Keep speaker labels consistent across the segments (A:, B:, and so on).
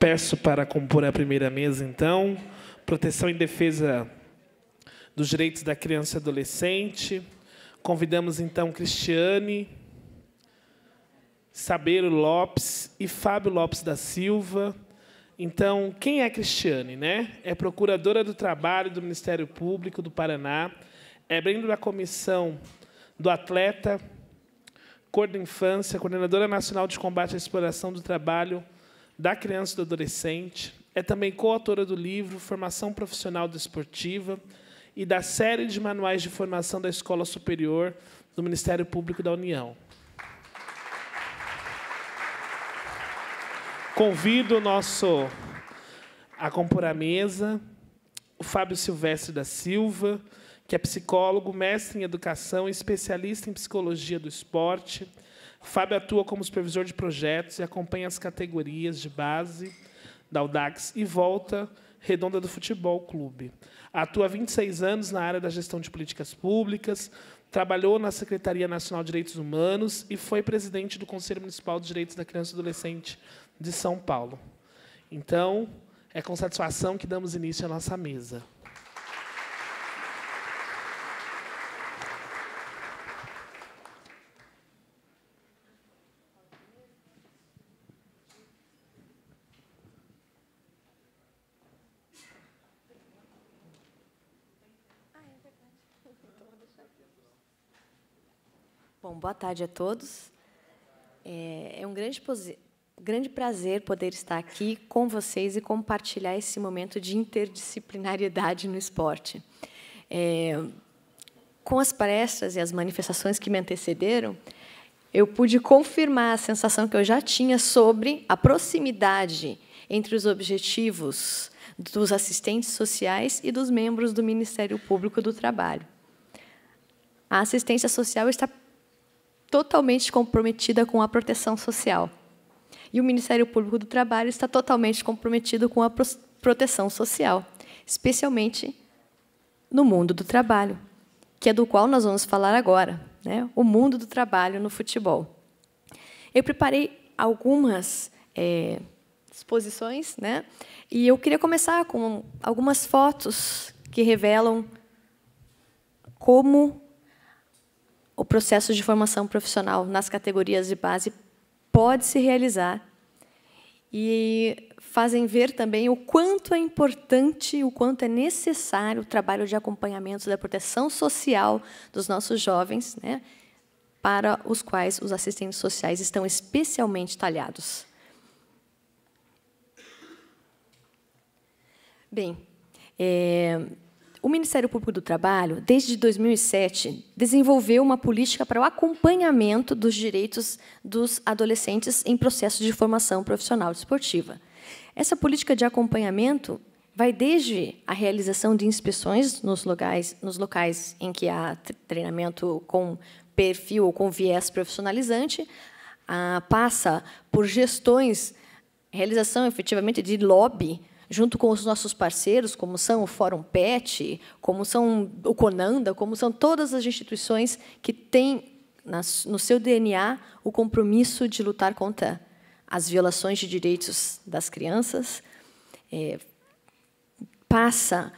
A: Peço para compor
B: a primeira mesa, então, proteção e defesa dos direitos da criança e adolescente. Convidamos, então, Cristiane, Sabelo Lopes e Fábio Lopes da Silva. Então, quem é Cristiane? Né? É procuradora do trabalho do Ministério Público do Paraná, é membro da comissão do atleta, Cor da Infância, coordenadora nacional de combate à exploração do trabalho da criança e do adolescente. É também coautora do livro Formação Profissional Desportiva e da série de manuais de formação da Escola Superior do Ministério Público da União. Convido o nosso a compor a mesa o Fábio Silvestre da Silva, que é psicólogo, mestre em educação especialista em psicologia do esporte. Fábio atua como supervisor de projetos e acompanha as categorias de base da Audax e volta redonda do Futebol Clube. Atua há 26 anos na área da gestão de políticas públicas, trabalhou na Secretaria Nacional de Direitos Humanos e foi presidente do Conselho Municipal de Direitos da Criança e Adolescente de São Paulo. Então, é com satisfação que damos início à nossa mesa.
C: boa tarde a todos. É, é um grande, grande prazer poder estar aqui com vocês e compartilhar esse momento de interdisciplinariedade no esporte. É, com as palestras e as manifestações que me antecederam, eu pude confirmar a sensação que eu já tinha sobre a proximidade entre os objetivos dos assistentes sociais e dos membros do Ministério Público do Trabalho. A assistência social está totalmente comprometida com a proteção social. E o Ministério Público do Trabalho está totalmente comprometido com a proteção social, especialmente no mundo do trabalho, que é do qual nós vamos falar agora, né? o mundo do trabalho no futebol. Eu preparei algumas é, exposições, né? e eu queria começar com algumas fotos que revelam como o processo de formação profissional nas categorias de base pode se realizar e fazem ver também o quanto é importante, o quanto é necessário o trabalho de acompanhamento da proteção social dos nossos jovens, né, para os quais os assistentes sociais estão especialmente talhados. Bem, é, o Ministério Público do Trabalho, desde 2007, desenvolveu uma política para o acompanhamento dos direitos dos adolescentes em processo de formação profissional desportiva. Essa política de acompanhamento vai desde a realização de inspeções nos locais, nos locais em que há treinamento com perfil ou com viés profissionalizante, passa por gestões, realização efetivamente de lobby junto com os nossos parceiros, como são o Fórum PET, como são o Conanda, como são todas as instituições que têm no seu DNA o compromisso de lutar contra as violações de direitos das crianças, é, passa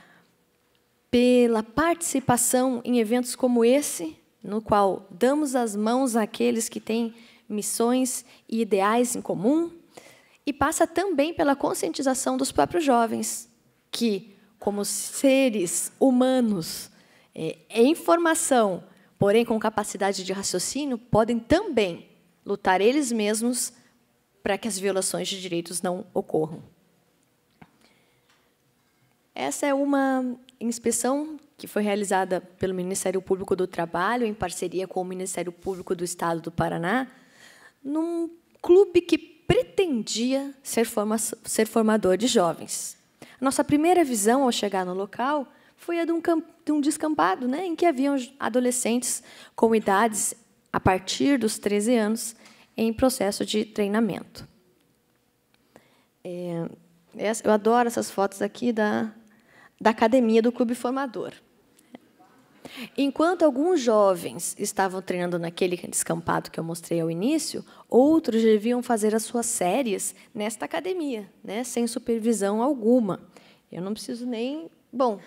C: pela participação em eventos como esse, no qual damos as mãos àqueles que têm missões e ideais em comum, e passa também pela conscientização dos próprios jovens, que, como seres humanos é, em formação, porém com capacidade de raciocínio, podem também lutar eles mesmos para que as violações de direitos não ocorram. Essa é uma inspeção que foi realizada pelo Ministério Público do Trabalho, em parceria com o Ministério Público do Estado do Paraná, num clube que pretendia ser, forma, ser formador de jovens. Nossa primeira visão ao chegar no local foi a de um, camp, de um descampado, né, em que haviam adolescentes com idades a partir dos 13 anos em processo de treinamento. É, eu adoro essas fotos aqui da, da academia do Clube Formador. Enquanto alguns jovens estavam treinando naquele descampado que eu mostrei ao início, outros deviam fazer as suas séries nesta academia, né, sem supervisão alguma. Eu não preciso nem. Bom,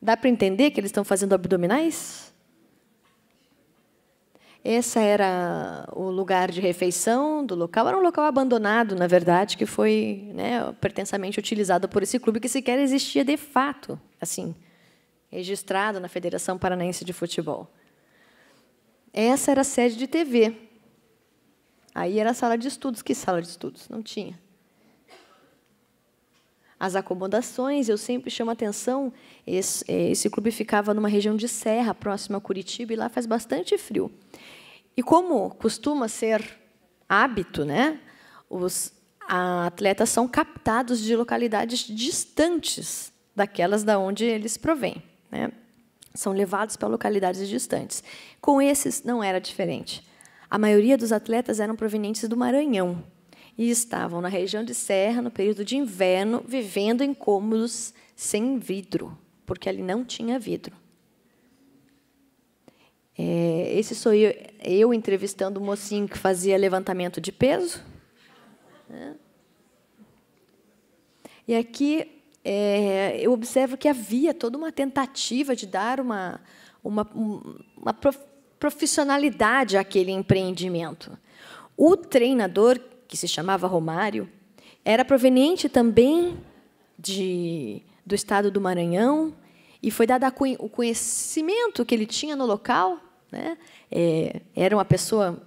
C: dá para entender que eles estão fazendo abdominais? Esse era o lugar de refeição do local. Era um local abandonado, na verdade, que foi né, pretensamente utilizado por esse clube que sequer existia de fato. Assim, registrado na Federação Paranaense de Futebol. Essa era a sede de TV. Aí era a sala de estudos. Que sala de estudos? Não tinha. As acomodações, eu sempre chamo a atenção, esse, é, esse clube ficava numa região de serra, próxima a Curitiba, e lá faz bastante frio. E como costuma ser hábito, né, os atletas são captados de localidades distantes daquelas da onde eles provêm. Né? São levados para localidades distantes. Com esses, não era diferente. A maioria dos atletas eram provenientes do Maranhão e estavam na região de Serra no período de inverno, vivendo em cômodos sem vidro, porque ali não tinha vidro. É, esse sou eu, eu entrevistando o um mocinho que fazia levantamento de peso. Né? E aqui é, eu observo que havia toda uma tentativa de dar uma, uma, uma profissionalidade àquele empreendimento. O treinador, que se chamava Romário, era proveniente também de, do estado do Maranhão e foi dado o conhecimento que ele tinha no local. Né? É, era uma pessoa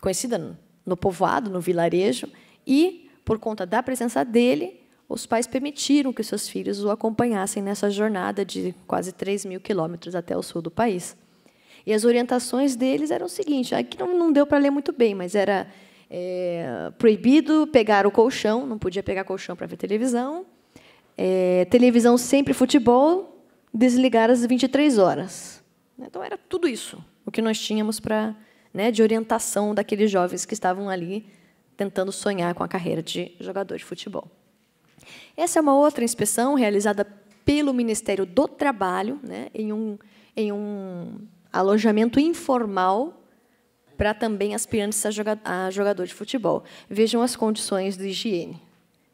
C: conhecida no povoado, no vilarejo, e, por conta da presença dele, os pais permitiram que seus filhos o acompanhassem nessa jornada de quase 3 mil quilômetros até o sul do país. E as orientações deles eram o seguinte: ah, aqui não, não deu para ler muito bem, mas era é, proibido pegar o colchão, não podia pegar colchão para ver televisão, é, televisão sempre futebol, desligar às 23 horas. Então era tudo isso o que nós tínhamos para né, de orientação daqueles jovens que estavam ali tentando sonhar com a carreira de jogador de futebol. Essa é uma outra inspeção realizada pelo Ministério do Trabalho, né, em, um, em um alojamento informal para também aspirantes a, joga a jogador de futebol. Vejam as condições de higiene,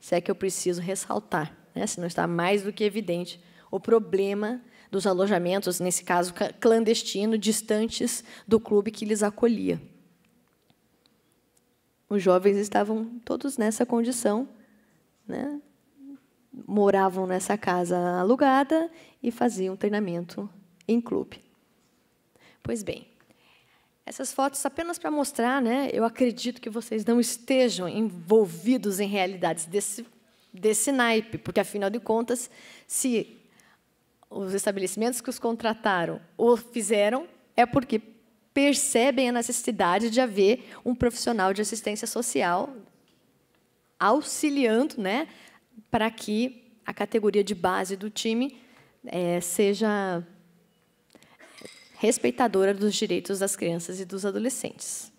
C: se é que eu preciso ressaltar, né, se não está mais do que evidente o problema dos alojamentos, nesse caso clandestino, distantes do clube que lhes acolhia. Os jovens estavam todos nessa condição, né? moravam nessa casa alugada e faziam treinamento em clube. Pois bem, essas fotos apenas para mostrar, né? Eu acredito que vocês não estejam envolvidos em realidades desse desse naipe, porque afinal de contas, se os estabelecimentos que os contrataram ou fizeram é porque percebem a necessidade de haver um profissional de assistência social auxiliando, né, para que a categoria de base do time é, seja respeitadora dos direitos das crianças e dos adolescentes.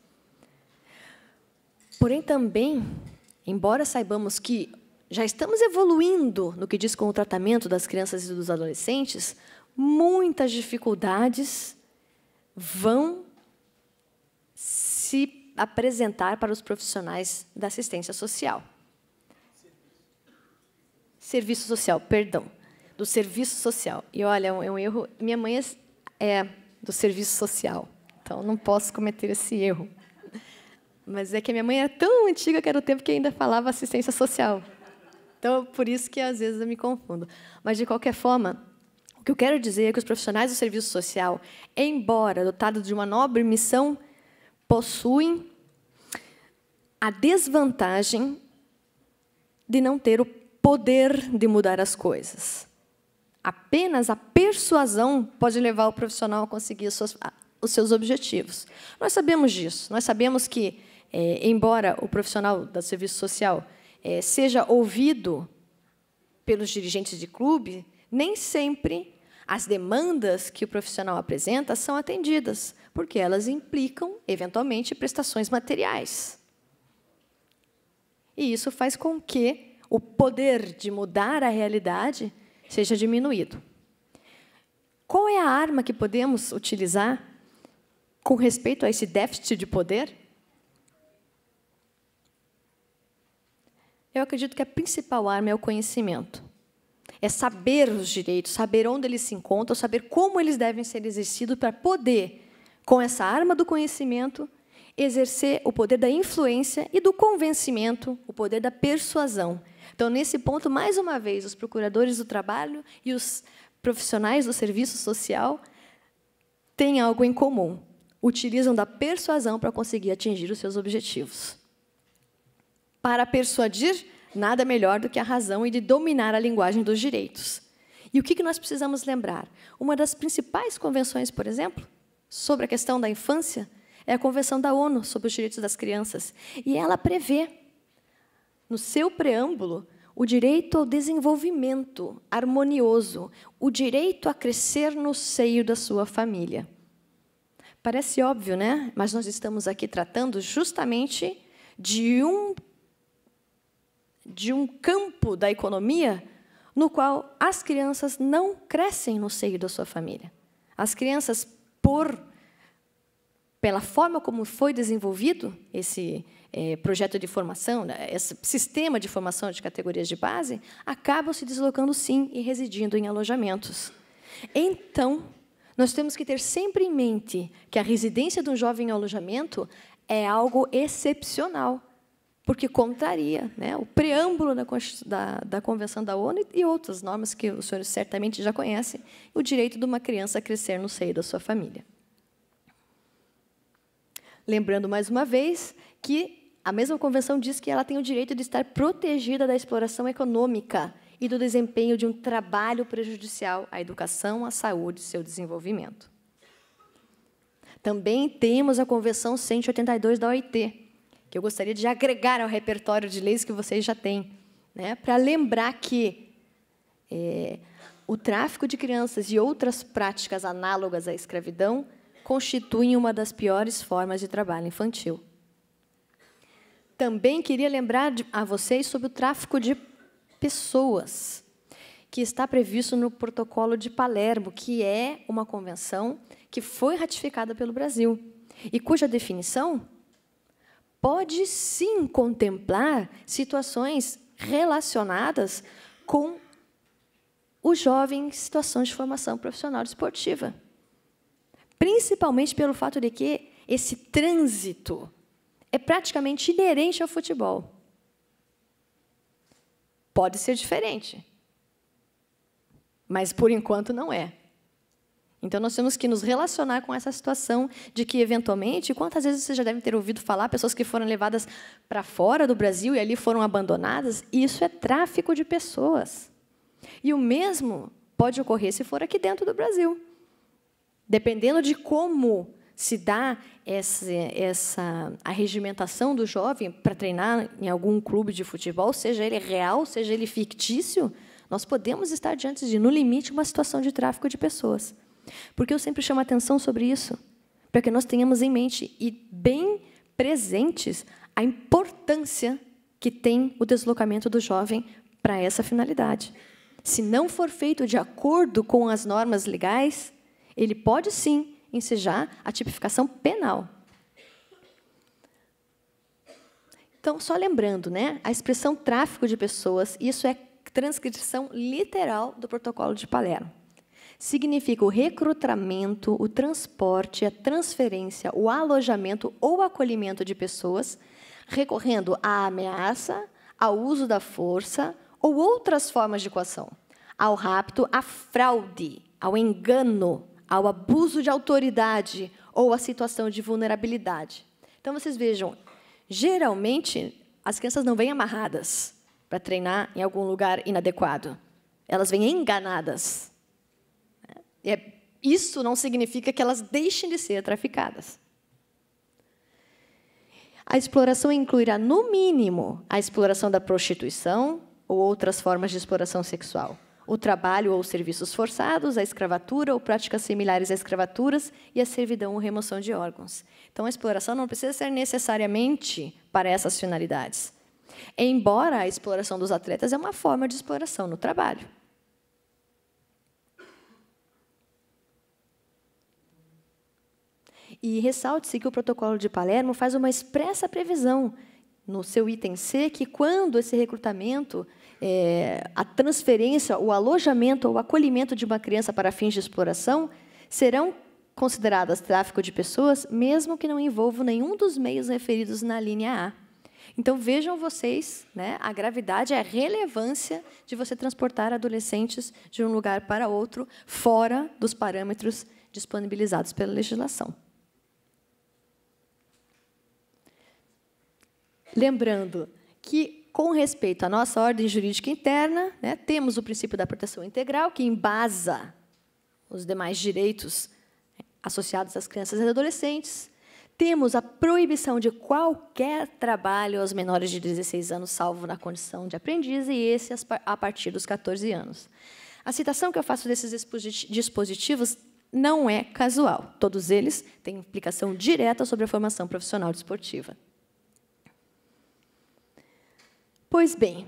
C: Porém, também, embora saibamos que já estamos evoluindo no que diz com o tratamento das crianças e dos adolescentes, muitas dificuldades vão se apresentar para os profissionais da assistência social serviço social, perdão, do serviço social. E olha, é um, é erro. Minha mãe é, é do serviço social, então não posso cometer esse erro. Mas é que a minha mãe era tão antiga que era o tempo que ainda falava assistência social. Então, por isso que às vezes eu me confundo. Mas, de qualquer forma, o que eu quero dizer é que os profissionais do serviço social, embora dotados de uma nobre missão, possuem a desvantagem de não ter o poder de mudar as coisas. Apenas a persuasão pode levar o profissional a conseguir os seus objetivos. Nós sabemos disso. Nós sabemos que, é, embora o profissional da serviço social é, seja ouvido pelos dirigentes de clube, nem sempre as demandas que o profissional apresenta são atendidas, porque elas implicam, eventualmente, prestações materiais. E isso faz com que o poder de mudar a realidade seja diminuído. Qual é a arma que podemos utilizar com respeito a esse déficit de poder? Eu acredito que a principal arma é o conhecimento. É saber os direitos, saber onde eles se encontram, saber como eles devem ser exercidos para poder, com essa arma do conhecimento, exercer o poder da influência e do convencimento, o poder da persuasão, então, nesse ponto, mais uma vez, os procuradores do trabalho e os profissionais do serviço social têm algo em comum. Utilizam da persuasão para conseguir atingir os seus objetivos. Para persuadir, nada melhor do que a razão e de dominar a linguagem dos direitos. E o que nós precisamos lembrar? Uma das principais convenções, por exemplo, sobre a questão da infância, é a Convenção da ONU sobre os Direitos das Crianças. E ela prevê no seu preâmbulo, o direito ao desenvolvimento harmonioso, o direito a crescer no seio da sua família. Parece óbvio, né? Mas nós estamos aqui tratando justamente de um de um campo da economia no qual as crianças não crescem no seio da sua família. As crianças por pela forma como foi desenvolvido esse é, projeto de formação, né, esse sistema de formação de categorias de base, acabam se deslocando, sim, e residindo em alojamentos. Então, nós temos que ter sempre em mente que a residência de um jovem em alojamento é algo excepcional, porque contraria né, o preâmbulo da, da, da, Convenção da ONU e outras normas que os senhores certamente já conhecem, o direito de uma criança a crescer no seio da sua família. Lembrando mais uma vez que a mesma convenção diz que ela tem o direito de estar protegida da exploração econômica e do desempenho de um trabalho prejudicial à educação, à saúde e seu desenvolvimento. Também temos a Convenção 182 da OIT, que eu gostaria de agregar ao repertório de leis que vocês já têm, né, para lembrar que é, o tráfico de crianças e outras práticas análogas à escravidão constituem uma das piores formas de trabalho infantil. Também queria lembrar a vocês sobre o tráfico de pessoas, que está previsto no Protocolo de Palermo, que é uma convenção que foi ratificada pelo Brasil e cuja definição pode sim contemplar situações relacionadas com o jovem em situação de formação profissional desportiva. Principalmente pelo fato de que esse trânsito é praticamente inerente ao futebol. Pode ser diferente, mas por enquanto não é. Então nós temos que nos relacionar com essa situação de que eventualmente, quantas vezes vocês já devem ter ouvido falar pessoas que foram levadas para fora do Brasil e ali foram abandonadas, isso é tráfico de pessoas. E o mesmo pode ocorrer se for aqui dentro do Brasil. Dependendo de como se dá essa, essa a regimentação do jovem para treinar em algum clube de futebol, seja ele real, seja ele fictício, nós podemos estar diante de, no limite, uma situação de tráfico de pessoas. Porque eu sempre chamo atenção sobre isso, para que nós tenhamos em mente e bem presentes a importância que tem o deslocamento do jovem para essa finalidade. Se não for feito de acordo com as normas legais, ele pode sim ensejar a tipificação penal. Então, só lembrando, né, a expressão tráfico de pessoas, isso é transcrição literal do protocolo de Palermo. Significa o recrutamento, o transporte, a transferência, o alojamento ou acolhimento de pessoas, recorrendo à ameaça, ao uso da força ou outras formas de coação, ao rapto, à fraude, ao engano, ao abuso de autoridade ou à situação de vulnerabilidade. Então, vocês vejam, geralmente, as crianças não vêm amarradas para treinar em algum lugar inadequado. Elas vêm enganadas. É, isso não significa que elas deixem de ser traficadas. A exploração incluirá, no mínimo, a exploração da prostituição ou outras formas de exploração sexual o trabalho ou serviços forçados, a escravatura ou práticas similares a escravaturas e a servidão ou remoção de órgãos. Então, a exploração não precisa ser necessariamente para essas finalidades. Embora a exploração dos atletas é uma forma de exploração no trabalho. E ressalte-se que o protocolo de Palermo faz uma expressa previsão no seu item C que quando esse recrutamento é, a transferência, o alojamento ou o acolhimento de uma criança para fins de exploração serão consideradas tráfico de pessoas, mesmo que não envolvam nenhum dos meios referidos na linha A. Então vejam vocês né, a gravidade, a relevância de você transportar adolescentes de um lugar para outro, fora dos parâmetros disponibilizados pela legislação. Lembrando que com respeito à nossa ordem jurídica interna, né, temos o princípio da proteção integral, que embasa os demais direitos né, associados às crianças e adolescentes. Temos a proibição de qualquer trabalho aos menores de 16 anos, salvo na condição de aprendiz, e esse a partir dos 14 anos. A citação que eu faço desses dispositivos não é casual. Todos eles têm implicação direta sobre a formação profissional desportiva. Pois bem,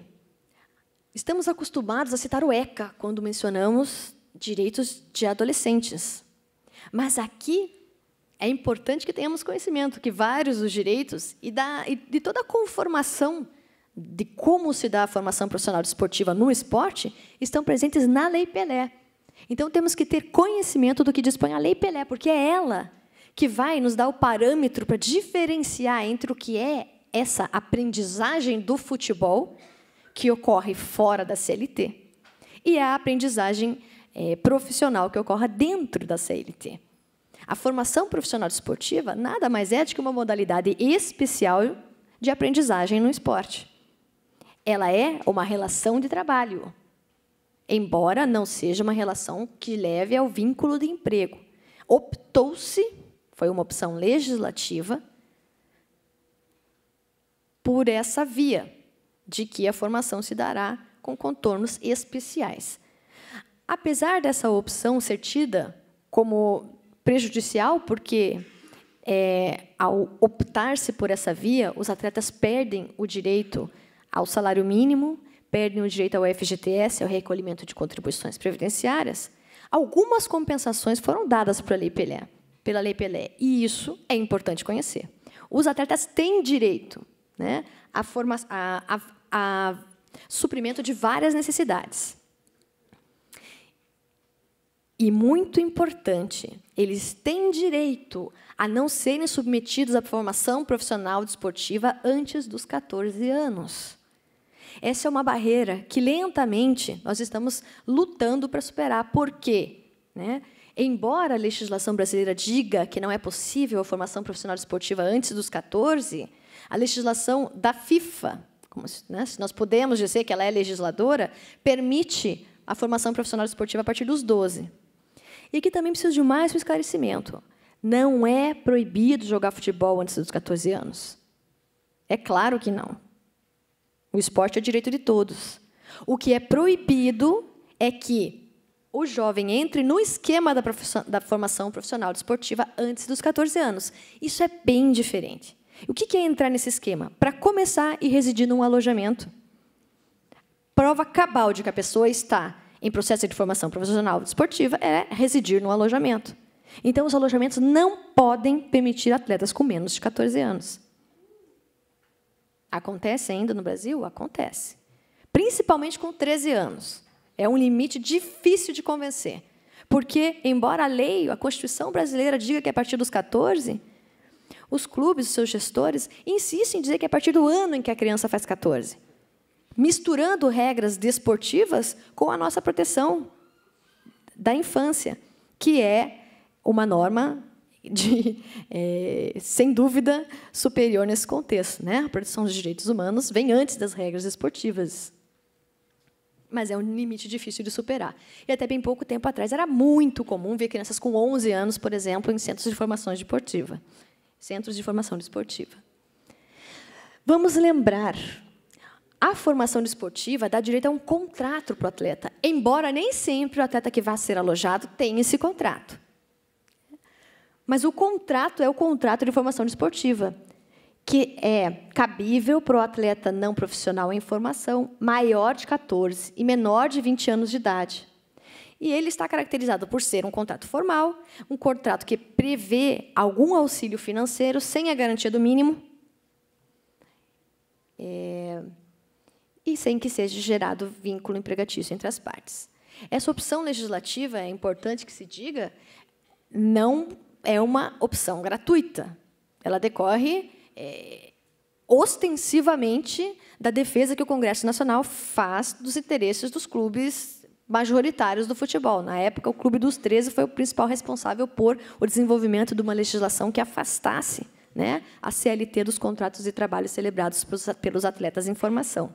C: estamos acostumados a citar o ECA quando mencionamos direitos de adolescentes. Mas aqui é importante que tenhamos conhecimento que vários dos direitos e, da, e de toda a conformação de como se dá a formação profissional desportiva no esporte estão presentes na Lei Pelé. Então temos que ter conhecimento do que dispõe a Lei Pelé, porque é ela que vai nos dar o parâmetro para diferenciar entre o que é essa aprendizagem do futebol que ocorre fora da CLT e a aprendizagem é, profissional que ocorra dentro da CLT. A formação profissional esportiva nada mais é do que uma modalidade especial de aprendizagem no esporte. Ela é uma relação de trabalho, embora não seja uma relação que leve ao vínculo de emprego. Optou-se, foi uma opção legislativa, por essa via, de que a formação se dará com contornos especiais. Apesar dessa opção ser tida como prejudicial, porque é, ao optar-se por essa via, os atletas perdem o direito ao salário mínimo, perdem o direito ao FGTS, ao recolhimento de contribuições previdenciárias. Algumas compensações foram dadas pela Lei Pelé, pela Lei Pelé, e isso é importante conhecer. Os atletas têm direito né? a, forma, a, a, a suprimento de várias necessidades. E muito importante, eles têm direito a não serem submetidos à formação profissional desportiva antes dos 14 anos. Essa é uma barreira que lentamente nós estamos lutando para superar. Por quê? Né? Embora a legislação brasileira diga que não é possível a formação profissional desportiva antes dos 14, a legislação da FIFA, se, né, se nós podemos dizer que ela é legisladora, permite a formação profissional esportiva a partir dos 12. E aqui também preciso de mais um esclarecimento. Não é proibido jogar futebol antes dos 14 anos. É claro que não. O esporte é direito de todos. O que é proibido é que o jovem entre no esquema da, da formação profissional desportiva antes dos 14 anos. Isso é bem diferente. O que é entrar nesse esquema? Para começar e residir num alojamento. Prova cabal de que a pessoa está em processo de formação profissional desportiva é residir num alojamento. Então, os alojamentos não podem permitir atletas com menos de 14 anos. Acontece ainda no Brasil? Acontece. Principalmente com 13 anos. É um limite difícil de convencer. Porque, embora a lei, a Constituição brasileira diga que é a partir dos 14, os clubes, os seus gestores, insistem em dizer que é a partir do ano em que a criança faz 14, misturando regras desportivas com a nossa proteção da infância, que é uma norma de, é, sem dúvida, superior nesse contexto. Né? A proteção dos direitos humanos vem antes das regras esportivas. Mas é um limite difícil de superar. E até bem pouco tempo atrás era muito comum ver crianças com 11 anos, por exemplo, em centros de formação desportiva. De Centros de Formação Desportiva. Vamos lembrar, a formação desportiva dá direito a um contrato para o atleta, embora nem sempre o atleta que vá ser alojado tenha esse contrato. Mas o contrato é o contrato de formação desportiva, que é cabível para o atleta não profissional em formação maior de 14 e menor de 20 anos de idade. E ele está caracterizado por ser um contrato formal, um contrato que prevê algum auxílio financeiro sem a garantia do mínimo é, e sem que seja gerado vínculo empregatício entre as partes. Essa opção legislativa, é importante que se diga, não é uma opção gratuita. Ela decorre é, ostensivamente da defesa que o Congresso Nacional faz dos interesses dos clubes majoritários do futebol. Na época, o Clube dos 13 foi o principal responsável por o desenvolvimento de uma legislação que afastasse né, a CLT dos contratos de trabalho celebrados pelos atletas em formação.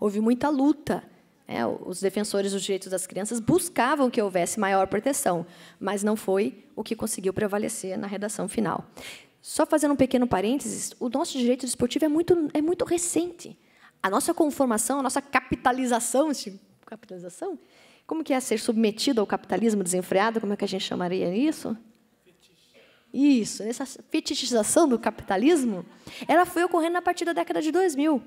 C: Houve muita luta. Né, os defensores dos direitos das crianças buscavam que houvesse maior proteção, mas não foi o que conseguiu prevalecer na redação final. Só fazendo um pequeno parênteses, o nosso direito desportivo é muito, é muito recente. A nossa conformação, a nossa capitalização, capitalização como que é ser submetido ao capitalismo desenfreado? Como é que a gente chamaria isso? Isso, essa fetichização do capitalismo, ela foi ocorrendo a partir da década de 2000.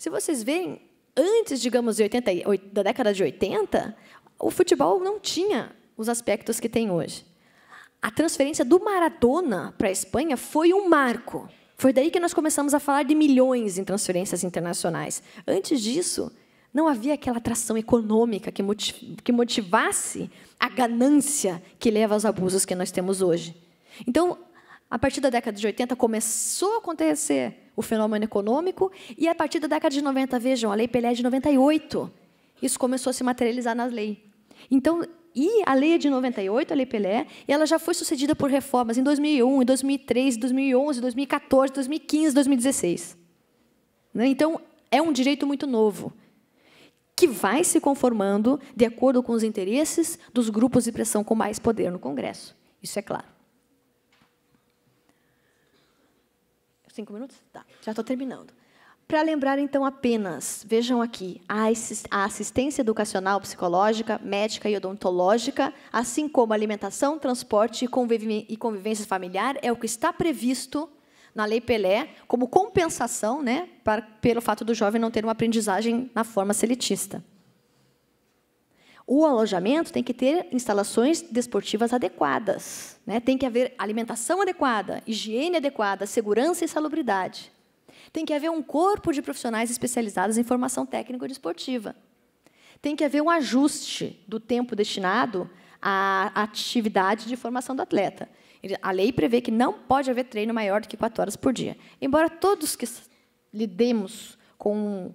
C: Se vocês veem, antes, digamos, de 80, da década de 80, o futebol não tinha os aspectos que tem hoje. A transferência do Maradona para a Espanha foi um marco. Foi daí que nós começamos a falar de milhões em transferências internacionais. Antes disso, não havia aquela atração econômica que motivasse a ganância que leva aos abusos que nós temos hoje. Então, a partir da década de 80 começou a acontecer o fenômeno econômico e a partir da década de 90, vejam, a Lei Pelé é de 98. Isso começou a se materializar na lei. Então, e a lei é de 98, a Lei Pelé, ela já foi sucedida por reformas em 2001, em 2003, 2011, 2014, 2015, 2016. Então, é um direito muito novo que vai se conformando de acordo com os interesses dos grupos de pressão com mais poder no Congresso. Isso é claro. Cinco minutos? Tá, já estou terminando. Para lembrar, então, apenas, vejam aqui, a assistência educacional psicológica, médica e odontológica, assim como alimentação, transporte e convivência familiar, é o que está previsto na Lei Pelé como compensação né, para, pelo fato do jovem não ter uma aprendizagem na forma seletista. O alojamento tem que ter instalações desportivas adequadas, né? tem que haver alimentação adequada, higiene adequada, segurança e salubridade. Tem que haver um corpo de profissionais especializados em formação técnico-desportiva. Tem que haver um ajuste do tempo destinado à atividade de formação do atleta. A lei prevê que não pode haver treino maior do que quatro horas por dia. Embora todos que lidemos com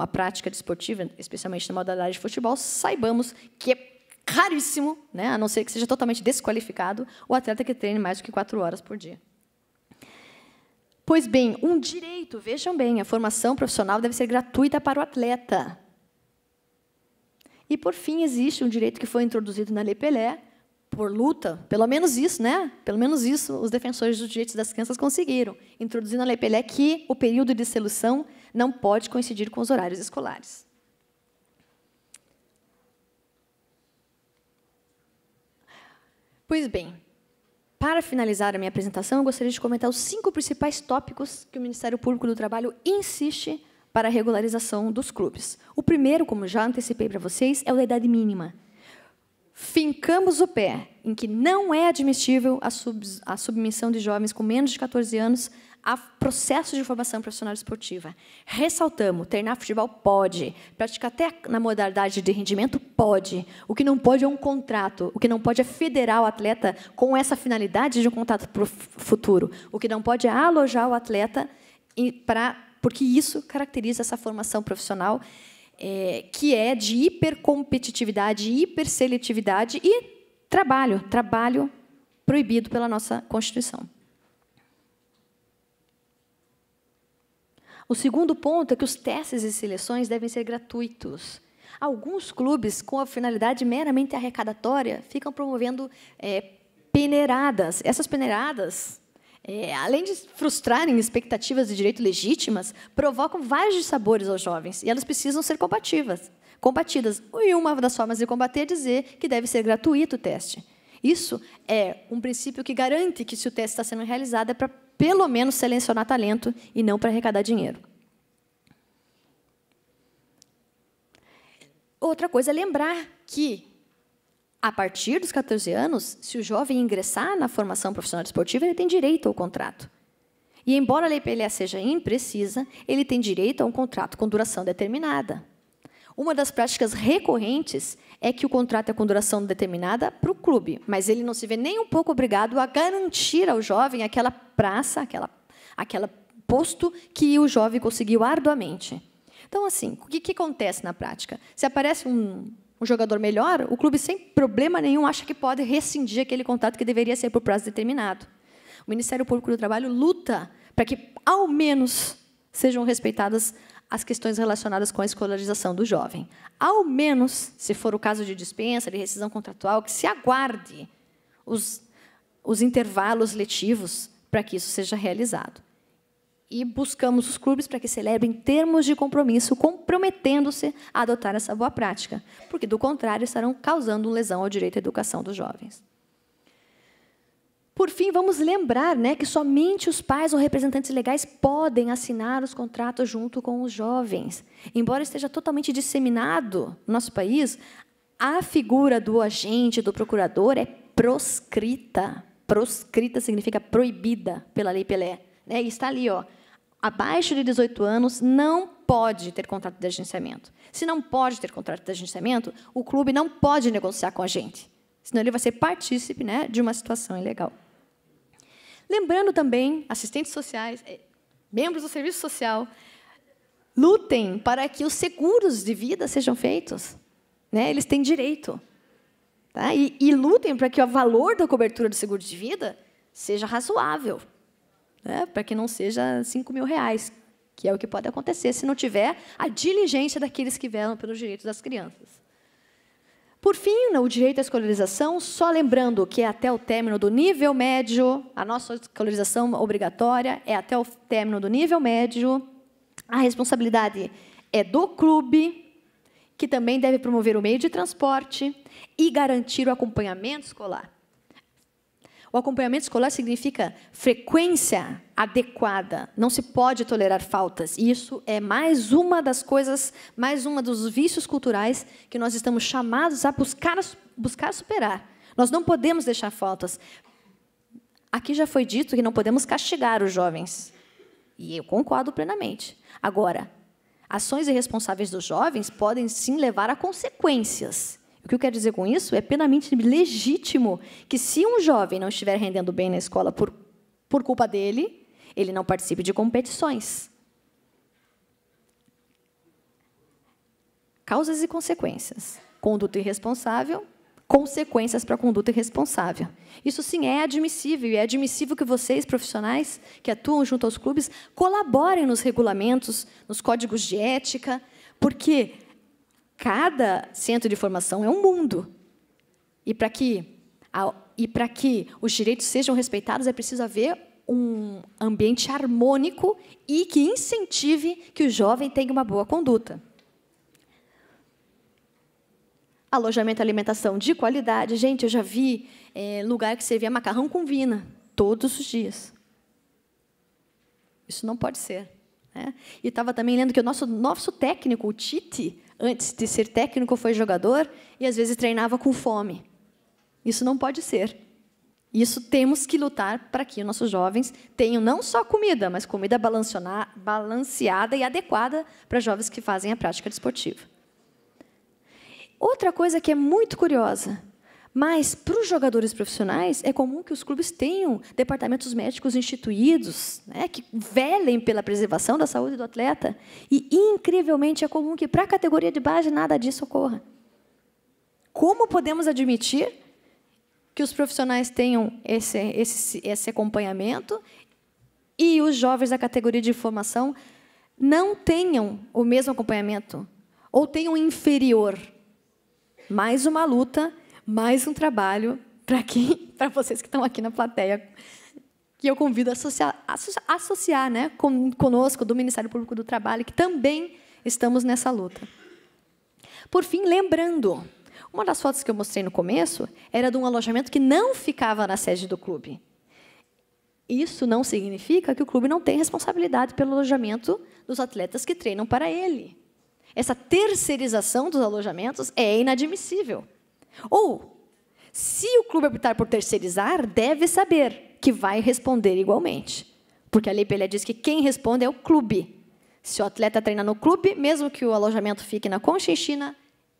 C: a prática desportiva, especialmente na modalidade de futebol, saibamos que é raríssimo, né, a não ser que seja totalmente desqualificado, o atleta que treine mais do que quatro horas por dia. Pois bem, um direito, vejam bem, a formação profissional deve ser gratuita para o atleta. E, por fim, existe um direito que foi introduzido na Lei Pelé, por luta, pelo menos isso, né? Pelo menos isso os defensores dos direitos das crianças conseguiram, introduzindo a Lei Pelé que o período de seleção não pode coincidir com os horários escolares. Pois bem, para finalizar a minha apresentação, eu gostaria de comentar os cinco principais tópicos que o Ministério Público do Trabalho insiste para a regularização dos clubes. O primeiro, como já antecipei para vocês, é o da idade mínima, fincamos o pé em que não é admissível a, sub, a submissão de jovens com menos de 14 anos a processo de formação profissional esportiva. Ressaltamos, treinar futebol pode, praticar até na modalidade de rendimento pode. O que não pode é um contrato, o que não pode é federar o atleta com essa finalidade de um contrato para o futuro. O que não pode é alojar o atleta para porque isso caracteriza essa formação profissional é, que é de hipercompetitividade, hiperseletividade e trabalho, trabalho proibido pela nossa Constituição. O segundo ponto é que os testes e seleções devem ser gratuitos. Alguns clubes, com a finalidade meramente arrecadatória, ficam promovendo é, peneiradas. Essas peneiradas é, além de frustrarem expectativas de direito legítimas, provocam vários dissabores aos jovens e elas precisam ser combativas, Combatidas. E uma das formas de combater é dizer que deve ser gratuito o teste. Isso é um princípio que garante que, se o teste está sendo realizado, é para, pelo menos, selecionar talento e não para arrecadar dinheiro. Outra coisa é lembrar que a partir dos 14 anos, se o jovem ingressar na formação profissional esportiva, ele tem direito ao contrato. E, embora a lei PLA seja imprecisa, ele tem direito a um contrato com duração determinada. Uma das práticas recorrentes é que o contrato é com duração determinada para o clube, mas ele não se vê nem um pouco obrigado a garantir ao jovem aquela praça, aquela, aquela posto que o jovem conseguiu arduamente. Então, assim, o que, que acontece na prática? Se aparece um um jogador melhor, o clube sem problema nenhum acha que pode rescindir aquele contrato que deveria ser por prazo determinado. O Ministério Público do Trabalho luta para que, ao menos, sejam respeitadas as questões relacionadas com a escolarização do jovem. Ao menos, se for o caso de dispensa, de rescisão contratual, que se aguarde os, os intervalos letivos para que isso seja realizado e buscamos os clubes para que celebrem termos de compromisso, comprometendo-se a adotar essa boa prática, porque, do contrário, estarão causando lesão ao direito à educação dos jovens. Por fim, vamos lembrar né, que somente os pais ou representantes legais podem assinar os contratos junto com os jovens. Embora esteja totalmente disseminado no nosso país, a figura do agente, do procurador, é proscrita. Proscrita significa proibida pela Lei Pelé. Né? E está ali, ó, abaixo de 18 anos não pode ter contrato de agenciamento. Se não pode ter contrato de agenciamento, o clube não pode negociar com a gente, senão ele vai ser partícipe né, de uma situação ilegal. Lembrando também, assistentes sociais, eh, membros do serviço social, lutem para que os seguros de vida sejam feitos. Né? Eles têm direito. Tá? E, e lutem para que o valor da cobertura do seguro de vida seja razoável né? para que não seja 5 mil reais, que é o que pode acontecer se não tiver a diligência daqueles que velam pelos direitos das crianças. Por fim, o direito à escolarização, só lembrando que é até o término do nível médio, a nossa escolarização obrigatória é até o término do nível médio, a responsabilidade é do clube, que também deve promover o meio de transporte e garantir o acompanhamento escolar. O acompanhamento escolar significa frequência adequada. Não se pode tolerar faltas. E isso é mais uma das coisas, mais uma dos vícios culturais que nós estamos chamados a buscar, buscar superar. Nós não podemos deixar faltas. Aqui já foi dito que não podemos castigar os jovens. E eu concordo plenamente. Agora, ações irresponsáveis dos jovens podem sim levar a consequências. O que eu quero dizer com isso é plenamente legítimo que, se um jovem não estiver rendendo bem na escola por, por culpa dele, ele não participe de competições. Causas e consequências. Conduta irresponsável, consequências para a conduta irresponsável. Isso sim é admissível, e é admissível que vocês, profissionais que atuam junto aos clubes, colaborem nos regulamentos, nos códigos de ética, porque Cada centro de formação é um mundo. E para que, a, e que os direitos sejam respeitados, é preciso haver um ambiente harmônico e que incentive que o jovem tenha uma boa conduta. Alojamento e alimentação de qualidade. Gente, eu já vi é, lugar que servia macarrão com vina todos os dias. Isso não pode ser. Né? E estava também lendo que o nosso, nosso técnico, o Tite, antes de ser técnico, foi jogador e às vezes treinava com fome. Isso não pode ser. Isso temos que lutar para que nossos jovens tenham não só comida, mas comida balanceada e adequada para jovens que fazem a prática desportiva. Outra coisa que é muito curiosa mas, para os jogadores profissionais, é comum que os clubes tenham departamentos médicos instituídos, né, que velem pela preservação da saúde do atleta. E, incrivelmente, é comum que, para a categoria de base, nada disso ocorra. Como podemos admitir que os profissionais tenham esse, esse, esse acompanhamento e os jovens da categoria de formação não tenham o mesmo acompanhamento ou tenham inferior? Mais uma luta mais um trabalho para quem, para vocês que estão aqui na plateia, que eu convido a associar, associar, né, com, conosco do Ministério Público do Trabalho, que também estamos nessa luta. Por fim, lembrando, uma das fotos que eu mostrei no começo era de um alojamento que não ficava na sede do clube. Isso não significa que o clube não tem responsabilidade pelo alojamento dos atletas que treinam para ele. Essa terceirização dos alojamentos é inadmissível. Ou, se o clube optar por terceirizar, deve saber que vai responder igualmente. Porque a Lei Pelé diz que quem responde é o clube. Se o atleta treinar no clube, mesmo que o alojamento fique na Conchinchina,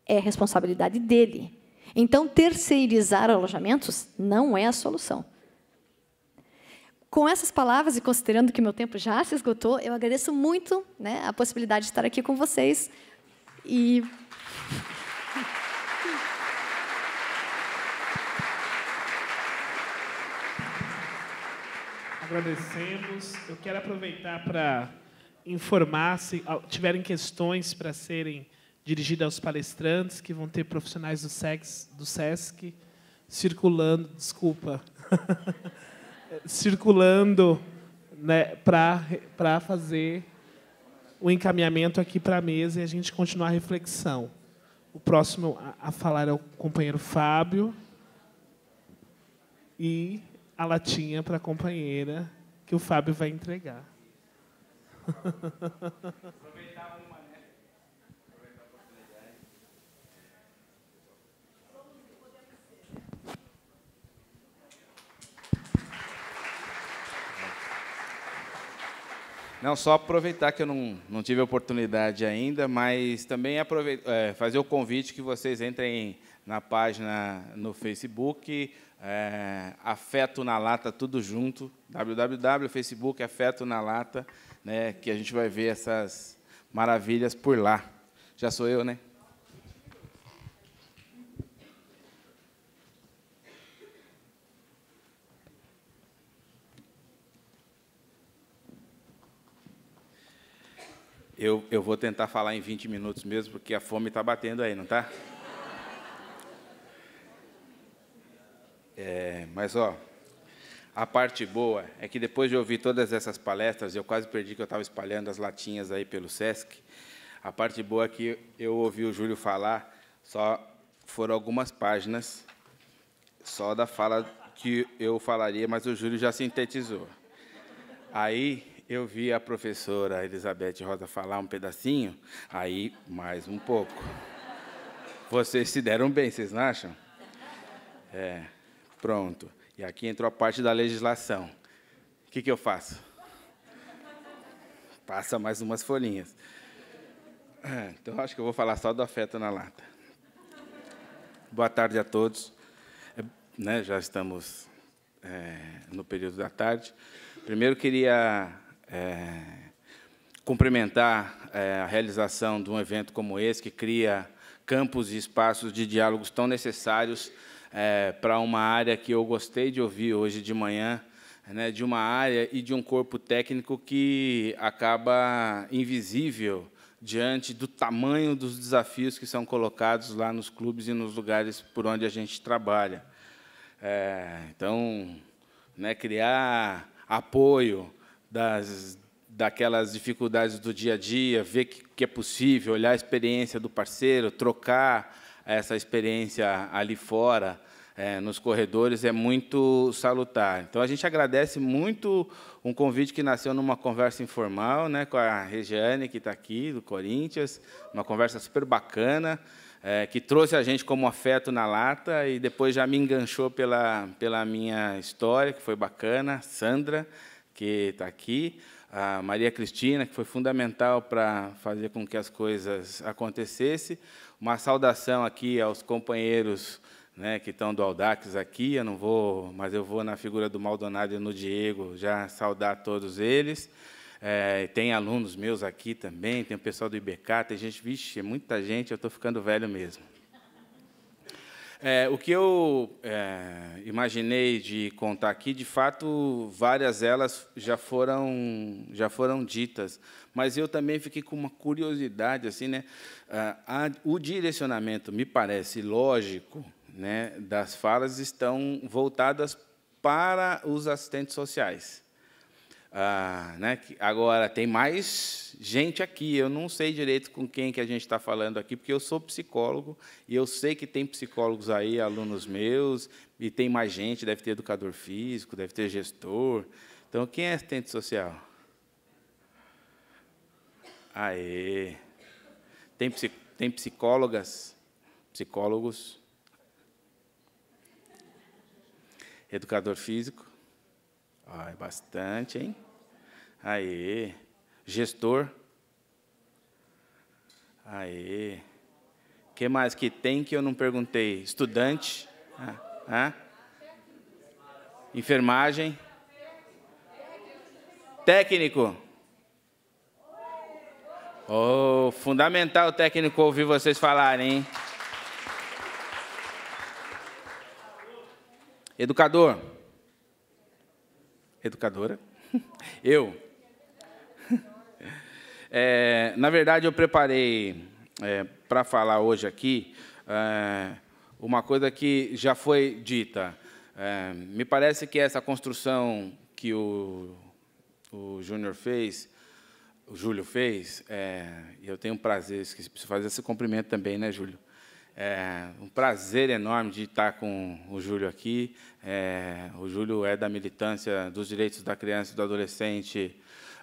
C: é responsabilidade dele. Então, terceirizar alojamentos não é a solução. Com essas palavras e considerando que meu tempo já se esgotou, eu agradeço muito né, a possibilidade de estar aqui com vocês e
B: Agradecemos. Eu quero aproveitar para informar se tiverem questões para serem dirigidas aos palestrantes, que vão ter profissionais do SESC, do SESC circulando, desculpa, circulando né, para fazer o encaminhamento aqui para a mesa e a gente continuar a reflexão. O próximo a falar é o companheiro Fábio. E a latinha para a companheira que o Fábio vai entregar. Aproveitar uma, né? Aproveitar a oportunidade.
A: Não, só aproveitar que eu não, não tive oportunidade ainda, mas também aproveitar, é, fazer o convite que vocês entrem na página no Facebook, é, Afeto na Lata, tudo junto, facebook Afeto na Lata, né, que a gente vai ver essas maravilhas por lá. Já sou eu, né? Eu, eu vou tentar falar em 20 minutos mesmo, porque a fome está batendo aí, não está? É, mas, ó, a parte boa é que depois de ouvir todas essas palestras, eu quase perdi que eu estava espalhando as latinhas aí pelo SESC. A parte boa é que eu ouvi o Júlio falar, só foram algumas páginas só da fala que eu falaria, mas o Júlio já sintetizou. Aí eu vi a professora Elizabeth Rosa falar um pedacinho, aí mais um pouco. Vocês se deram bem, vocês não acham? É. Pronto. E aqui entrou a parte da legislação. O que, que eu faço? Passa mais umas folhinhas. É, então, acho que eu vou falar só do afeto na lata. Boa tarde a todos. É, né, já estamos é, no período da tarde. Primeiro, queria é, cumprimentar é, a realização de um evento como esse, que cria campos e espaços de diálogos tão necessários é, para uma área que eu gostei de ouvir hoje de manhã, né, de uma área e de um corpo técnico que acaba invisível diante do tamanho dos desafios que são colocados lá nos clubes e nos lugares por onde a gente trabalha. É, então, né, criar apoio das, daquelas dificuldades do dia a dia, ver que, que é possível, olhar a experiência do parceiro, trocar, essa experiência ali fora, é, nos corredores, é muito salutar. Então, a gente agradece muito um convite que nasceu numa conversa informal né, com a Regiane, que está aqui, do Corinthians, uma conversa super bacana, é, que trouxe a gente como afeto na lata e depois já me enganchou pela, pela minha história, que foi bacana, Sandra, que está aqui, a Maria Cristina, que foi fundamental para fazer com que as coisas acontecessem, uma saudação aqui aos companheiros né, que estão do Aldax aqui, eu não vou, mas eu vou na figura do Maldonado e no Diego já saudar todos eles. É, tem alunos meus aqui também, tem o pessoal do IBK, tem gente, vixe, é muita gente, eu estou ficando velho mesmo. É, o que eu é, imaginei de contar aqui, de fato, várias elas já foram já foram ditas, mas eu também fiquei com uma curiosidade assim, né? Ah, o direcionamento me parece lógico, né? Das falas estão voltadas para os assistentes sociais. Ah, né? Agora, tem mais gente aqui. Eu não sei direito com quem que a gente está falando aqui, porque eu sou psicólogo e eu sei que tem psicólogos aí, alunos meus, e tem mais gente, deve ter educador físico, deve ter gestor. Então, quem é assistente social? Aê! Tem, tem psicólogas, psicólogos, educador físico. Ah, é bastante, hein? Aê. Gestor. Aê. que mais que tem que eu não perguntei? Estudante. Ah, ah. Enfermagem. Técnico. Oh, fundamental o técnico ouvir vocês falarem, hein? Educador educadora. Eu. É, na verdade, eu preparei é, para falar hoje aqui é, uma coisa que já foi dita. É, me parece que essa construção que o, o Júnior fez, o Júlio fez, é, e eu tenho um prazer, esqueci, fazer esse cumprimento também, né, Júlio? É um prazer enorme de estar com o Júlio aqui. É, o Júlio é da militância dos direitos da criança e do adolescente,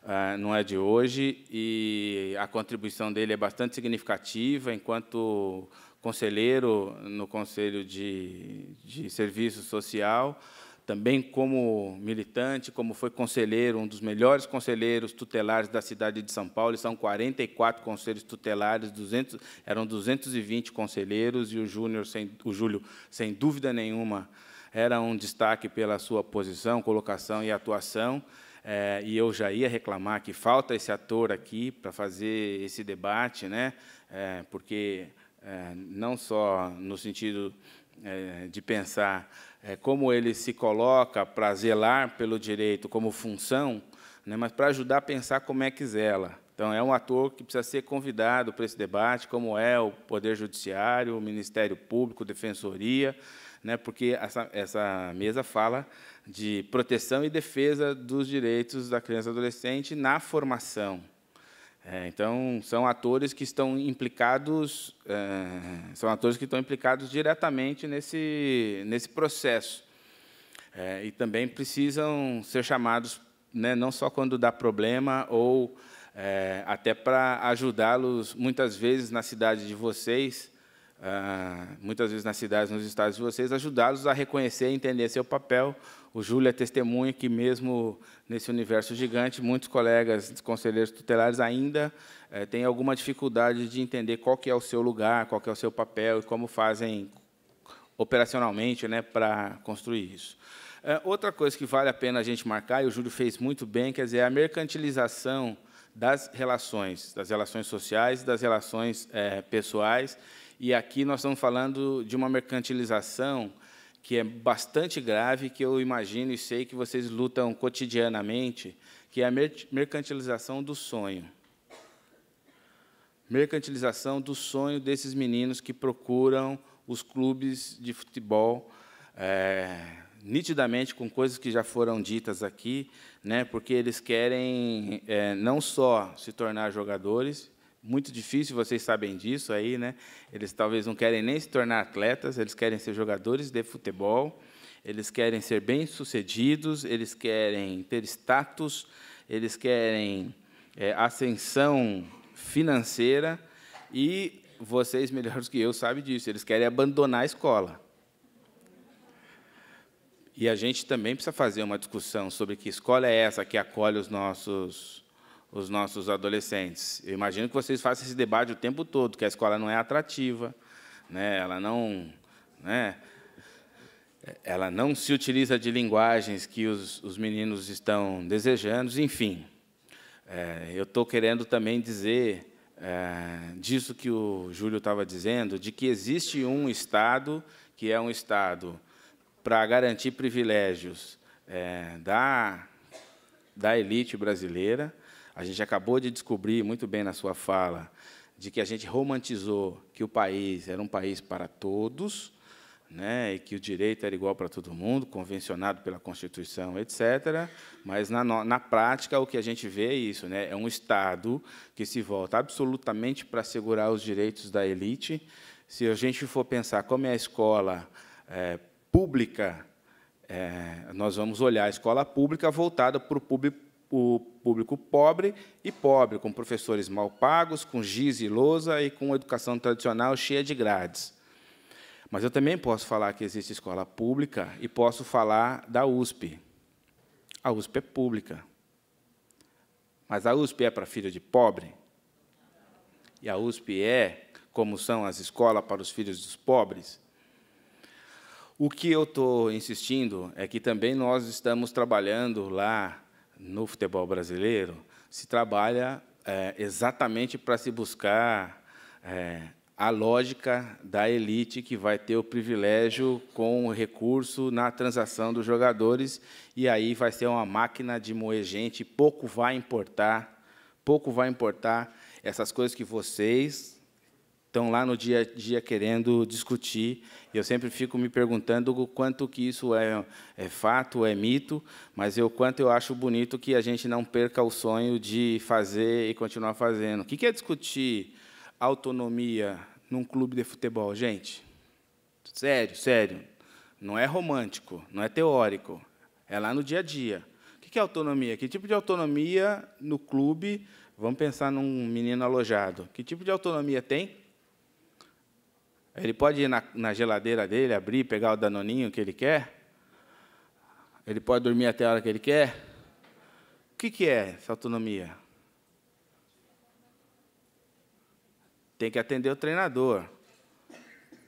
A: é, não é de hoje, e a contribuição dele é bastante significativa enquanto conselheiro no Conselho de, de Serviço Social também como militante, como foi conselheiro, um dos melhores conselheiros tutelares da cidade de São Paulo, são 44 conselheiros tutelares, 200, eram 220 conselheiros, e o, Júnior, sem, o Júlio, sem dúvida nenhuma, era um destaque pela sua posição, colocação e atuação. É, e eu já ia reclamar que falta esse ator aqui para fazer esse debate, né? É, porque é, não só no sentido de pensar é, como ele se coloca para zelar pelo direito como função, né, mas para ajudar a pensar como é que zela. Então, é um ator que precisa ser convidado para esse debate, como é o Poder Judiciário, o Ministério Público, Defensoria, né, porque essa, essa mesa fala de proteção e defesa dos direitos da criança e adolescente na formação. É, então são atores que estão implicados, é, são atores que estão implicados diretamente nesse nesse processo é, e também precisam ser chamados, né, não só quando dá problema ou é, até para ajudá-los muitas vezes na cidade de vocês, ah, muitas vezes nas cidades, nos estados de vocês, ajudá-los a reconhecer e entender seu papel, o Júlio é testemunha que, mesmo nesse universo gigante, muitos colegas conselheiros tutelares ainda é, têm alguma dificuldade de entender qual que é o seu lugar, qual que é o seu papel e como fazem operacionalmente né, para construir isso. É, outra coisa que vale a pena a gente marcar, e o Júlio fez muito bem, quer dizer, é a mercantilização das relações, das relações sociais, das relações é, pessoais. E aqui nós estamos falando de uma mercantilização que é bastante grave, que eu imagino e sei que vocês lutam cotidianamente, que é a mercantilização do sonho. Mercantilização do sonho desses meninos que procuram os clubes de futebol, é, nitidamente com coisas que já foram ditas aqui, né, porque eles querem é, não só se tornar jogadores, muito difícil, vocês sabem disso aí, né? Eles talvez não querem nem se tornar atletas, eles querem ser jogadores de futebol, eles querem ser bem-sucedidos, eles querem ter status, eles querem é, ascensão financeira e vocês melhores que eu sabem disso, eles querem abandonar a escola. E a gente também precisa fazer uma discussão sobre que escola é essa que acolhe os nossos os nossos adolescentes. Eu imagino que vocês façam esse debate o tempo todo, que a escola não é atrativa, né? ela não. Né? Ela não se utiliza de linguagens que os, os meninos estão desejando, enfim. É, eu estou querendo também dizer é, disso que o Júlio estava dizendo, de que existe um Estado que é um Estado para garantir privilégios é, da, da elite brasileira, a gente acabou de descobrir muito bem na sua fala de que a gente romantizou que o país era um país para todos, né, e que o direito era igual para todo mundo, convencionado pela Constituição, etc. Mas na, na prática o que a gente vê é isso, né, é um Estado que se volta absolutamente para assegurar os direitos da elite. Se a gente for pensar como é a escola é, pública, é, nós vamos olhar a escola pública voltada para o público o público pobre e pobre, com professores mal pagos, com giz e lousa e com educação tradicional cheia de grades. Mas eu também posso falar que existe escola pública e posso falar da USP. A USP é pública. Mas a USP é para filho de pobre? E a USP é como são as escolas para os filhos dos pobres? O que eu estou insistindo é que também nós estamos trabalhando lá no futebol brasileiro se trabalha é, exatamente para se buscar é, a lógica da elite que vai ter o privilégio com o recurso na transação dos jogadores, e aí vai ser uma máquina de moer gente, pouco vai importar, pouco vai importar essas coisas que vocês, estão lá no dia a dia querendo discutir. Eu sempre fico me perguntando o quanto que isso é, é fato, é mito, mas o quanto eu acho bonito que a gente não perca o sonho de fazer e continuar fazendo. O que é discutir autonomia num clube de futebol, gente? Sério, sério. Não é romântico, não é teórico. É lá no dia a dia. O que é autonomia? Que tipo de autonomia no clube? Vamos pensar num menino alojado. Que tipo de autonomia tem? Ele pode ir na, na, geladeira dele, abrir, pegar o danoninho que ele quer. Ele pode dormir até a hora que ele quer. O que, que é essa autonomia? Tem que atender o treinador.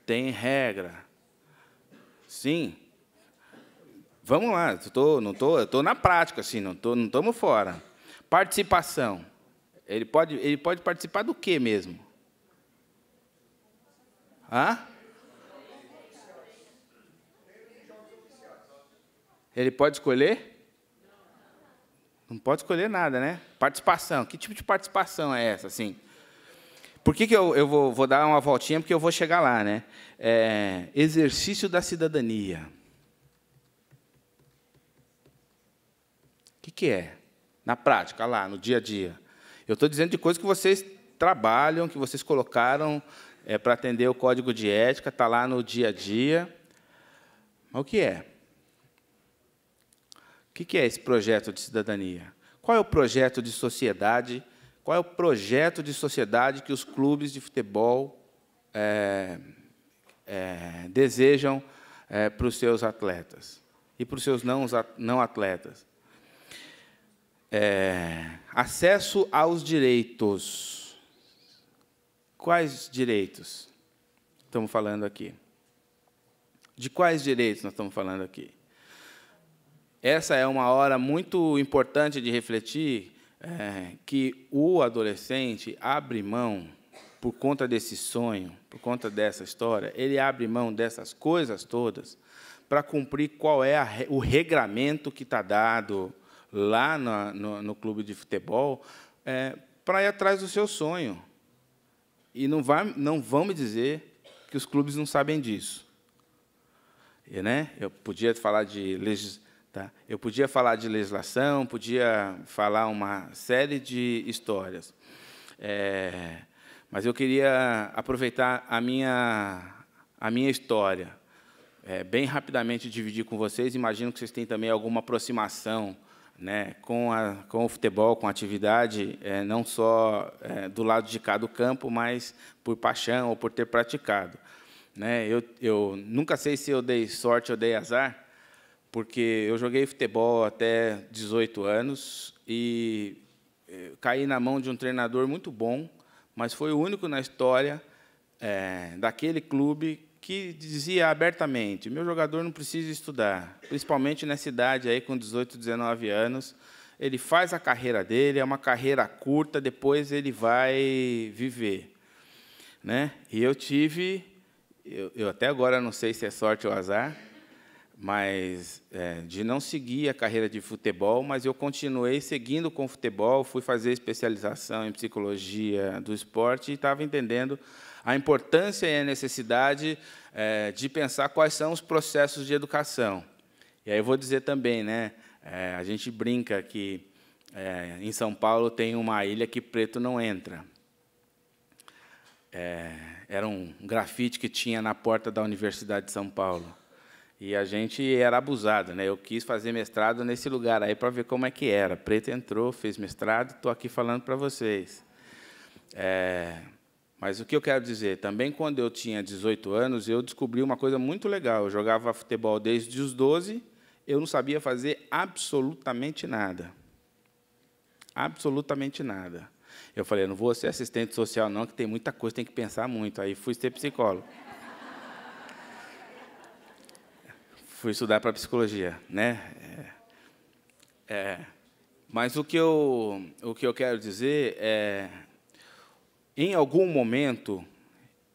A: Tem regra. Sim. Vamos lá, eu tô, não tô, eu tô na prática, assim, não tô, não estamos fora. Participação. Ele pode, ele pode participar do quê mesmo? Hã? Ele pode escolher? Não pode escolher nada, né? Participação. Que tipo de participação é essa, assim? Por que, que eu, eu vou, vou, dar uma voltinha? Porque eu vou chegar lá, né? É, exercício da cidadania. O que, que é? Na prática, lá, no dia a dia. Eu estou dizendo de coisas que vocês trabalham, que vocês colocaram é para atender o código de ética, está lá no dia a dia. Mas o que é? O que é esse projeto de cidadania? Qual é o projeto de sociedade? Qual é o projeto de sociedade que os clubes de futebol é, é, desejam é, para os seus atletas e para os seus não, não atletas? É, acesso aos direitos. Quais direitos estamos falando aqui? De quais direitos nós estamos falando aqui? Essa é uma hora muito importante de refletir é, que o adolescente abre mão por conta desse sonho, por conta dessa história, ele abre mão dessas coisas todas para cumprir qual é a, o regramento que está dado lá no, no, no clube de futebol é, para ir atrás do seu sonho. E não, vai, não vão me dizer que os clubes não sabem disso. E, né, eu podia falar de legis, tá? eu podia falar de legislação, podia falar uma série de histórias. É, mas eu queria aproveitar a minha, a minha história, é, bem rapidamente dividir com vocês. Imagino que vocês têm também alguma aproximação né, com, a, com o futebol, com a atividade, é, não só é, do lado de cá do campo, mas por paixão ou por ter praticado. Né, eu, eu nunca sei se eu dei sorte ou dei azar, porque eu joguei futebol até 18 anos e é, caí na mão de um treinador muito bom, mas foi o único na história é, daquele clube que dizia abertamente: meu jogador não precisa estudar, principalmente nessa idade aí, com 18, 19 anos. Ele faz a carreira dele, é uma carreira curta, depois ele vai viver. Né? E eu tive, eu, eu até agora não sei se é sorte ou azar, mas é, de não seguir a carreira de futebol, mas eu continuei seguindo com o futebol, fui fazer especialização em psicologia do esporte e estava entendendo a importância e a necessidade é, de pensar quais são os processos de educação. E aí eu vou dizer também, né, é, a gente brinca que é, em São Paulo tem uma ilha que preto não entra. É, era um grafite que tinha na porta da Universidade de São Paulo. E a gente era abusado, né? Eu quis fazer mestrado nesse lugar aí para ver como é que era. Preto entrou, fez mestrado, estou aqui falando para vocês. É, mas o que eu quero dizer, também quando eu tinha 18 anos, eu descobri uma coisa muito legal. Eu jogava futebol desde os 12, eu não sabia fazer absolutamente nada. Absolutamente nada. Eu falei, não vou ser assistente social, não, que tem muita coisa, tem que pensar muito. Aí fui ser psicólogo. fui estudar para psicologia, né? É. é. Mas o que eu, o que eu quero dizer é em algum momento,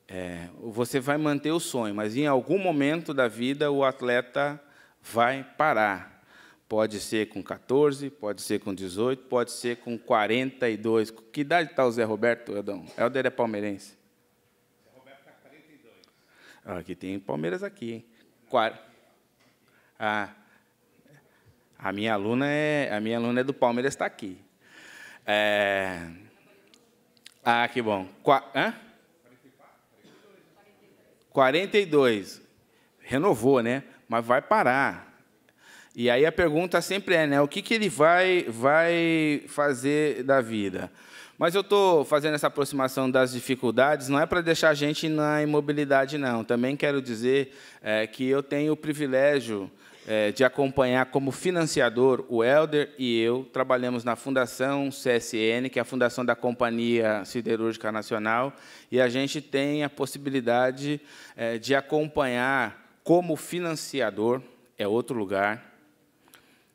A: é, você vai manter o sonho, mas em algum momento da vida o atleta vai parar. Pode ser com 14, pode ser com 18, pode ser com 42. Que idade está o Zé Roberto, Edão? Helder é palmeirense. Zé Roberto está 42. Ah, aqui tem Palmeiras aqui, hein? Ah, a minha aluna é a minha aluna é do Palmeiras está aqui. É, ah, que bom. Qua, hã? 42. Renovou, né? Mas vai parar. E aí a pergunta sempre é, né? O que, que ele vai, vai fazer da vida? Mas eu estou fazendo essa aproximação das dificuldades, não é para deixar a gente na imobilidade, não. Também quero dizer é, que eu tenho o privilégio é, de acompanhar como financiador, o Helder e eu trabalhamos na Fundação CSN, que é a Fundação da Companhia Siderúrgica Nacional, e a gente tem a possibilidade é, de acompanhar como financiador, é outro lugar,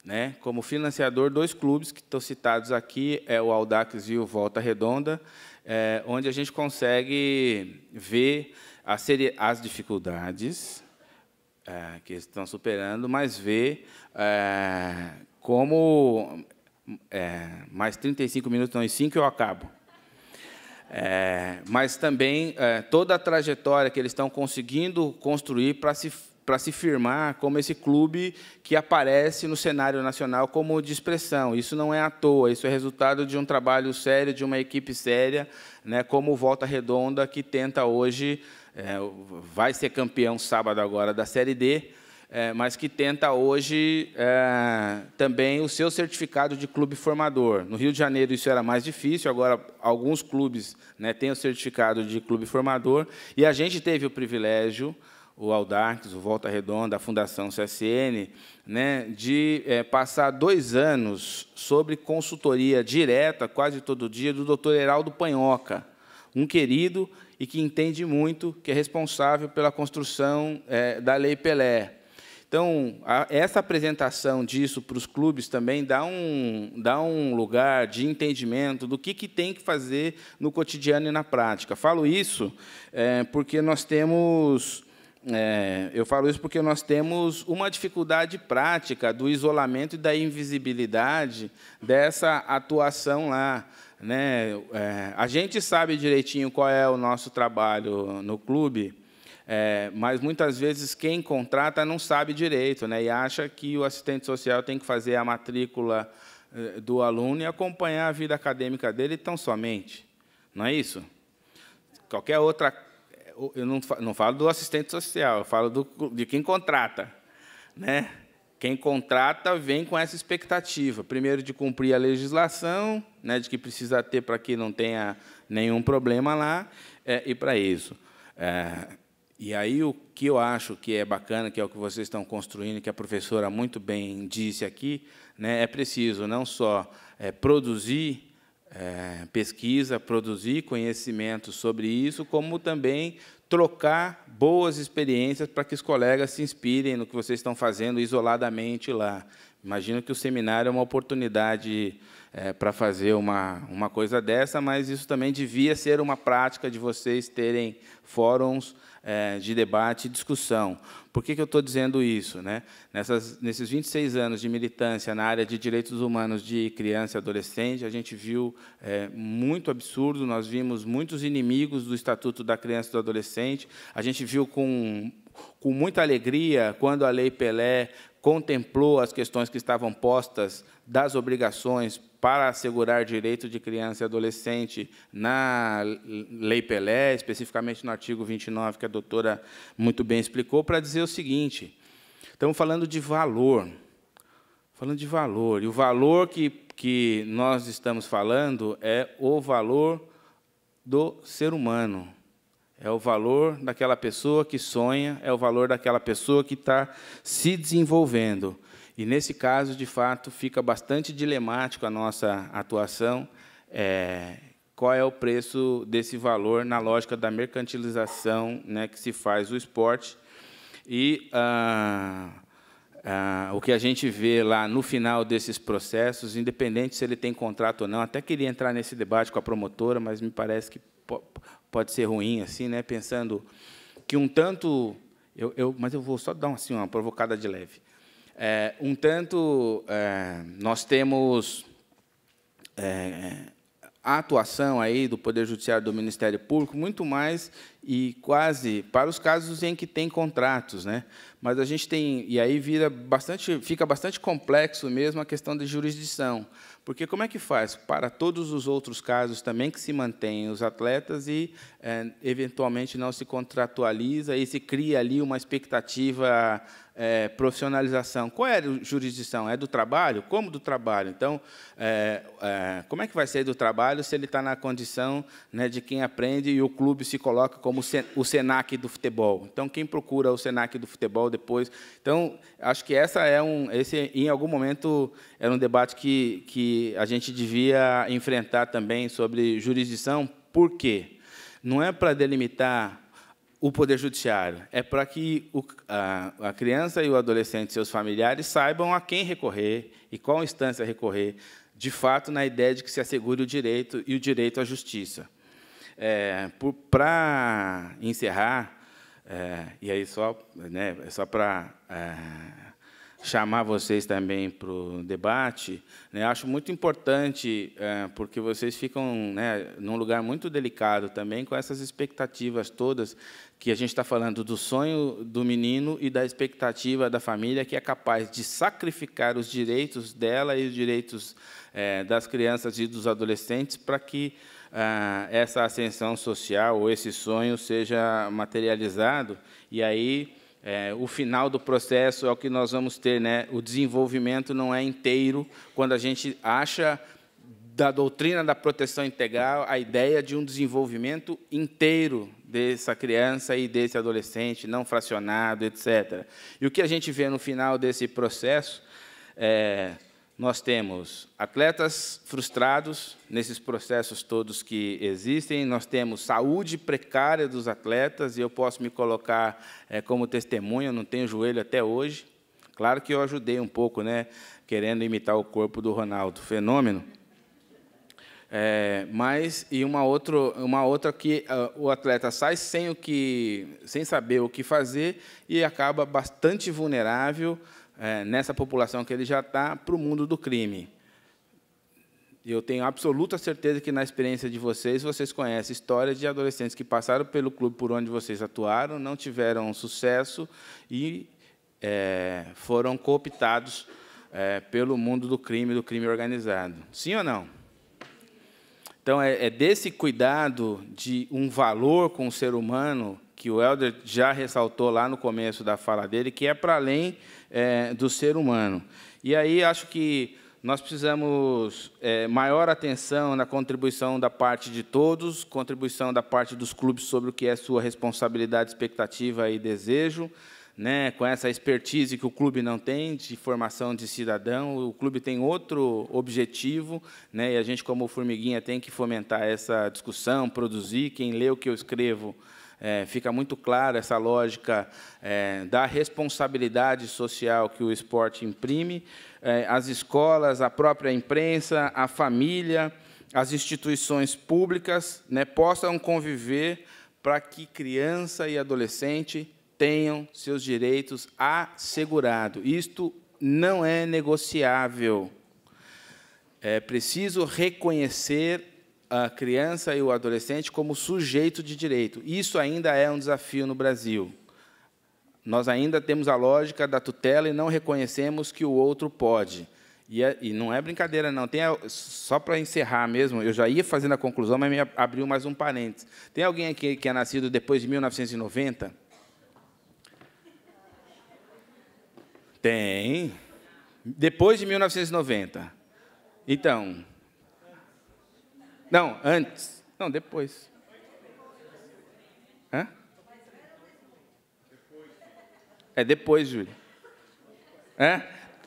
A: né? como financiador, dois clubes que estão citados aqui, é o Aldax e o Volta Redonda, é, onde a gente consegue ver as dificuldades, é, que estão superando, mas ver é, como é, mais 35 minutos, não, em 5 eu acabo. É, mas também é, toda a trajetória que eles estão conseguindo construir para se para se firmar como esse clube que aparece no cenário nacional como de expressão. Isso não é à toa, isso é resultado de um trabalho sério, de uma equipe séria, né, como Volta Redonda, que tenta hoje é, vai ser campeão sábado agora da Série D, é, mas que tenta hoje é, também o seu certificado de clube formador. No Rio de Janeiro isso era mais difícil, agora alguns clubes né, têm o certificado de clube formador, e a gente teve o privilégio, o Aldarques, o Volta Redonda, a Fundação CSN, né, de é, passar dois anos sobre consultoria direta, quase todo dia, do doutor Heraldo Panhoca, um querido e que entende muito, que é responsável pela construção é, da Lei Pelé. Então, a, essa apresentação disso para os clubes também dá um, dá um lugar de entendimento do que, que tem que fazer no cotidiano e na prática. Falo isso é, porque nós temos é, eu falo isso porque nós temos uma dificuldade prática do isolamento e da invisibilidade dessa atuação lá. Né? É, a gente sabe direitinho qual é o nosso trabalho no clube, é, mas muitas vezes quem contrata não sabe direito né? e acha que o assistente social tem que fazer a matrícula é, do aluno e acompanhar a vida acadêmica dele tão somente. Não é isso? Qualquer outra. Eu não falo do assistente social, eu falo do, de quem contrata. Né? Quem contrata vem com essa expectativa, primeiro de cumprir a legislação, né, de que precisa ter para que não tenha nenhum problema lá, é, e para isso. É, e aí o que eu acho que é bacana, que é o que vocês estão construindo, que a professora muito bem disse aqui, né, é preciso não só é, produzir é, pesquisa, produzir conhecimento sobre isso, como também trocar boas experiências para que os colegas se inspirem no que vocês estão fazendo isoladamente lá. Imagino que o seminário é uma oportunidade é, para fazer uma, uma coisa dessa, mas isso também devia ser uma prática de vocês terem fóruns é, de debate e discussão. Por que, que eu estou dizendo isso? Né? Nessas, nesses 26 anos de militância na área de direitos humanos de criança e adolescente, a gente viu é, muito absurdo, nós vimos muitos inimigos do Estatuto da Criança e do Adolescente, a gente viu com com muita alegria quando a Lei Pelé contemplou as questões que estavam postas das obrigações para assegurar direito de criança e adolescente na Lei Pelé, especificamente no artigo 29, que a doutora muito bem explicou, para dizer o seguinte: estamos falando de valor. Falando de valor. E o valor que, que nós estamos falando é o valor do ser humano. É o valor daquela pessoa que sonha, é o valor daquela pessoa que está se desenvolvendo. E nesse caso, de fato, fica bastante dilemático a nossa atuação. É, qual é o preço desse valor na lógica da mercantilização né, que se faz o esporte? E ah, ah, o que a gente vê lá no final desses processos, independente se ele tem contrato ou não, até queria entrar nesse debate com a promotora, mas me parece que pode ser ruim, assim, né? Pensando que um tanto, eu, eu mas eu vou só dar assim, uma provocada de leve. É, um tanto é, nós temos é, a atuação aí do Poder Judiciário do Ministério Público muito mais e quase para os casos em que tem contratos, né? Mas a gente tem e aí vira bastante, fica bastante complexo mesmo a questão de jurisdição, porque como é que faz para todos os outros casos também que se mantêm os atletas e, é, eventualmente, não se contratualiza e se cria ali uma expectativa é, profissionalização? Qual é a jurisdição? É do trabalho? Como do trabalho? Então, é, é como é que vai ser do trabalho se ele está na condição né, de quem aprende e o clube se coloca como o SENAC do futebol? Então, quem procura o SENAC do futebol depois? Então, acho que essa é um, esse, em algum momento, era um debate que, que a gente devia enfrentar também sobre jurisdição. Por quê? Não é para delimitar o Poder Judiciário, é para que o, a, a, criança e o adolescente, seus familiares, saibam a quem recorrer e qual instância recorrer, de fato, na ideia de que se assegure o direito e o direito à justiça. É, para encerrar, é, e aí só, né, é só para. É, chamar vocês também para o debate. Né? Acho muito importante, é, porque vocês ficam né, num lugar muito delicado também com essas expectativas todas que a gente está falando do sonho do menino e da expectativa da família que é capaz de sacrificar os direitos dela e os direitos é, das crianças e dos adolescentes para que é, essa ascensão social ou esse sonho seja materializado. E aí é, o final do processo é o que nós vamos ter, né? O desenvolvimento não é inteiro quando a gente acha da doutrina da proteção integral a ideia de um desenvolvimento inteiro dessa criança e desse adolescente, não fracionado, etc. E o que a gente vê no final desse processo é, nós temos atletas frustrados nesses processos todos que existem, nós temos saúde precária dos atletas, e eu posso me colocar é, como testemunha, não tenho joelho até hoje. Claro que eu ajudei um pouco, né, querendo imitar o corpo do Ronaldo, fenômeno. É, mas e uma outra, uma outra que uh, o atleta sai sem o que, sem saber o que fazer e acaba bastante vulnerável é, nessa população que ele já está, para o mundo do crime. eu tenho absoluta certeza que, na experiência de vocês, vocês conhecem histórias de adolescentes que passaram pelo clube por onde vocês atuaram, não tiveram sucesso e é, foram cooptados é, pelo mundo do crime, do crime organizado. Sim ou não? Então, é, é desse cuidado de um valor com o ser humano que o Helder já ressaltou lá no começo da fala dele, que é para além é, do ser humano. E aí acho que nós precisamos é, maior atenção na contribuição da parte de todos, contribuição da parte dos clubes sobre o que é sua responsabilidade, expectativa e desejo. Né, com essa expertise que o clube não tem de formação de cidadão, o clube tem outro objetivo, né, e a gente, como formiguinha, tem que fomentar essa discussão, produzir. Quem lê o que eu escrevo é, fica muito clara essa lógica é, da responsabilidade social que o esporte imprime, é, as escolas, a própria imprensa, a família, as instituições públicas né, possam conviver para que criança e adolescente tenham seus direitos assegurados. Isto não é negociável. É preciso reconhecer a criança e o adolescente como sujeito de direito. Isso ainda é um desafio no Brasil. Nós ainda temos a lógica da tutela e não reconhecemos que o outro pode. E, é, e não é brincadeira, não. Tem, só para encerrar mesmo, eu já ia fazendo a conclusão, mas me abriu mais um parênteses. Tem alguém aqui que é nascido depois de 1990? Tem. Depois de 1990. Então, não, antes. Não, depois. Hã? É depois, Júlio.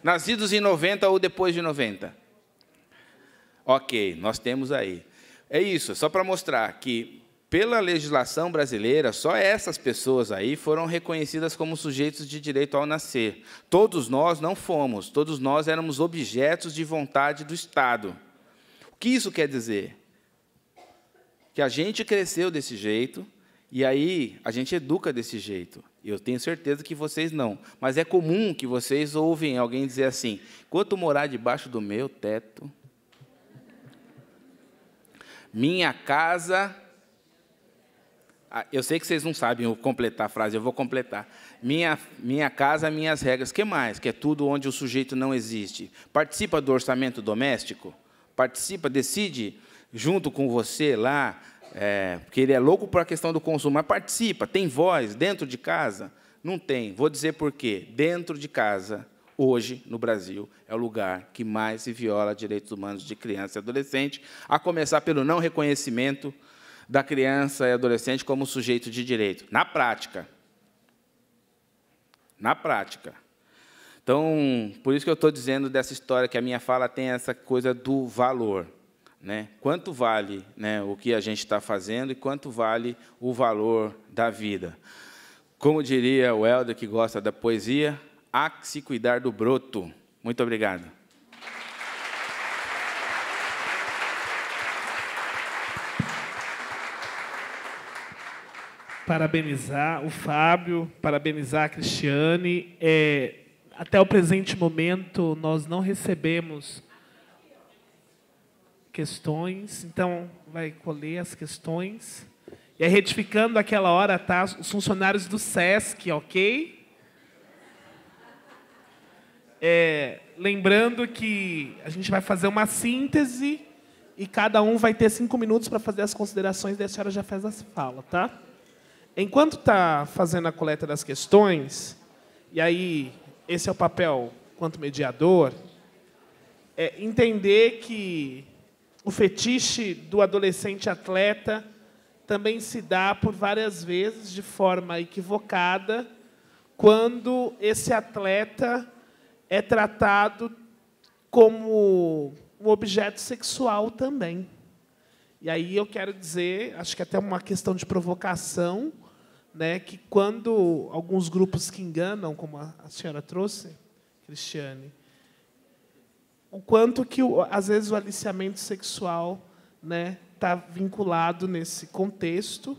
A: Nascidos em 90 ou depois de 90? Ok, nós temos aí. É isso, só para mostrar que, pela legislação brasileira, só essas pessoas aí foram reconhecidas como sujeitos de direito ao nascer. Todos nós não fomos, todos nós éramos objetos de vontade do Estado. O que isso quer dizer? que a gente cresceu desse jeito e aí a gente educa desse jeito. Eu tenho certeza que vocês não, mas é comum que vocês ouvem alguém dizer assim: "Quanto morar debaixo do meu teto, minha casa ah, eu sei que vocês não sabem completar a frase, eu vou completar. Minha, minha casa, minhas regras. que mais? Que é tudo onde o sujeito não existe. Participa do orçamento doméstico? Participa, decide junto com você lá, é, porque ele é louco para a questão do consumo, mas participa, tem voz dentro de casa? Não tem. Vou dizer por quê. Dentro de casa, hoje, no Brasil, é o lugar que mais se viola direitos humanos de criança e adolescente, a começar pelo não reconhecimento da criança e adolescente como sujeito de direito. Na prática. Na prática. Então, por isso que eu estou dizendo dessa história, que a minha fala tem essa coisa do valor né? Quanto vale né, o que a gente está fazendo e quanto vale o valor da vida? Como diria o Helder, que gosta da poesia, há que se cuidar do broto. Muito obrigado.
B: Parabenizar o Fábio, parabenizar a Cristiane. É, até o presente momento, nós não recebemos questões, então vai colher as questões. E aí, retificando aquela hora, tá? Os funcionários do SESC, ok? É, lembrando que a gente vai fazer uma síntese e cada um vai ter cinco minutos para fazer as considerações e a senhora já faz a fala, tá? Enquanto está fazendo a coleta das questões, e aí esse é o papel quanto mediador, é entender que o fetiche do adolescente atleta também se dá por várias vezes de forma equivocada quando esse atleta é tratado como um objeto sexual também. E aí eu quero dizer, acho que é até uma questão de provocação, né, que quando alguns grupos que enganam, como a senhora trouxe, Cristiane, o quanto que às vezes o aliciamento sexual, né, está vinculado nesse contexto.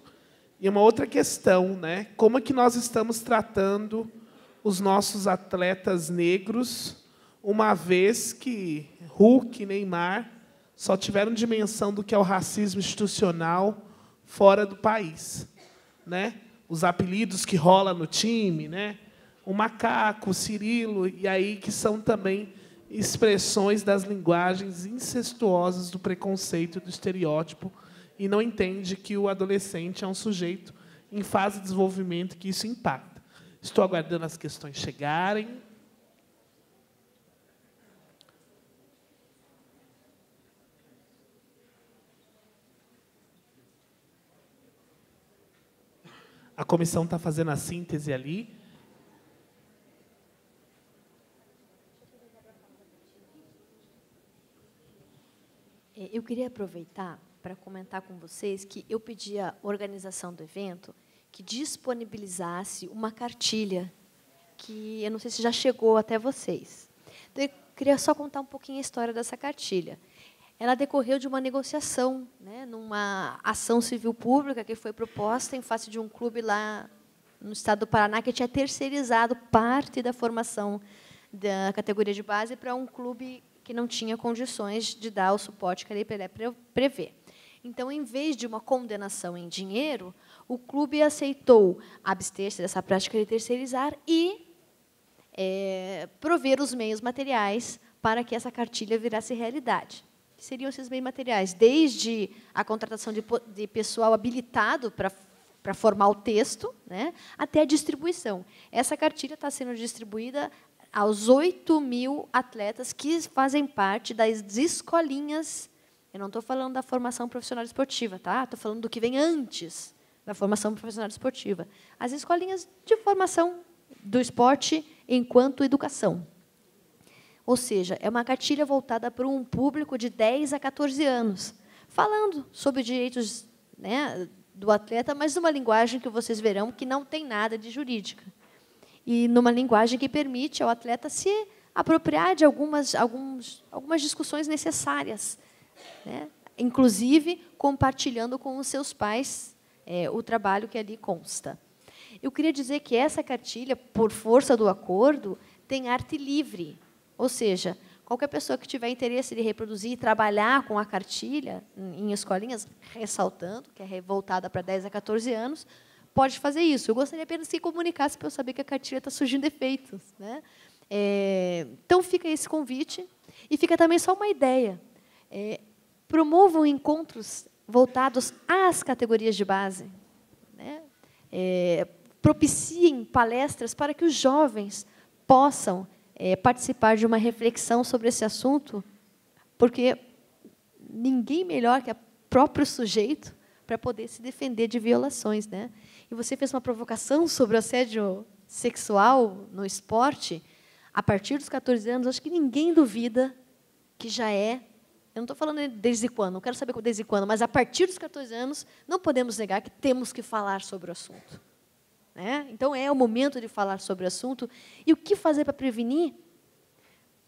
B: E uma outra questão, né? Como é que nós estamos tratando os nossos atletas negros, uma vez que Hulk e Neymar só tiveram dimensão do que é o racismo institucional fora do país, né? Os apelidos que rola no time, né? O macaco, o Cirilo, e aí que são também expressões das linguagens incestuosas do preconceito e do estereótipo e não entende que o adolescente é um sujeito em fase de desenvolvimento que isso impacta. Estou aguardando as questões chegarem. A comissão está fazendo a síntese ali.
C: É, eu queria aproveitar para comentar com vocês que eu pedi à organização do evento que disponibilizasse uma cartilha que eu não sei se já chegou até vocês. Então, eu queria só contar um pouquinho a história dessa cartilha. Ela decorreu de uma negociação, né, numa ação civil pública que foi proposta em face de um clube lá no estado do Paraná que tinha terceirizado parte da formação da categoria de base para um clube que não tinha condições de dar o suporte que a lei prevê. Então, em vez de uma condenação em dinheiro, o clube aceitou abster-se dessa prática de terceirizar e é, prover os meios materiais para que essa cartilha virasse realidade. Que seriam esses meios materiais, desde a contratação de, de pessoal habilitado para para formar o texto, né, até a distribuição. Essa cartilha está sendo distribuída aos 8 mil atletas que fazem parte das escolinhas. Eu não estou falando da formação profissional esportiva, tá? Estou falando do que vem antes da formação profissional esportiva. As escolinhas de formação do esporte enquanto educação. Ou seja, é uma cartilha voltada para um público de 10 a 14 anos, falando sobre direitos né, do atleta, mas numa linguagem que vocês verão que não tem nada de jurídica e numa linguagem que permite ao atleta se apropriar de algumas, alguns, algumas discussões necessárias, né? inclusive compartilhando com os seus pais é, o trabalho que ali consta. Eu queria dizer que essa cartilha, por força do acordo, tem arte livre, ou seja, qualquer pessoa que tiver interesse de reproduzir e trabalhar com a cartilha em escolinhas, ressaltando que é voltada para 10 a 14 anos, pode fazer isso. Eu gostaria apenas que comunicasse para eu saber que a cartilha está surgindo defeitos. Né? É, então, fica esse convite. E fica também só uma ideia. É, promovam encontros voltados às categorias de base. Né? É, propiciem palestras para que os jovens possam é, participar de uma reflexão sobre esse assunto, porque ninguém melhor que o próprio sujeito para poder se defender de violações. Né? e você fez uma provocação sobre o assédio sexual no esporte, a partir dos 14 anos, acho que ninguém duvida que já é. Eu não estou falando desde quando, não quero saber desde quando, mas a partir dos 14 anos, não podemos negar que temos que falar sobre o assunto. Né? Então, é o momento de falar sobre o assunto. E o que fazer para prevenir?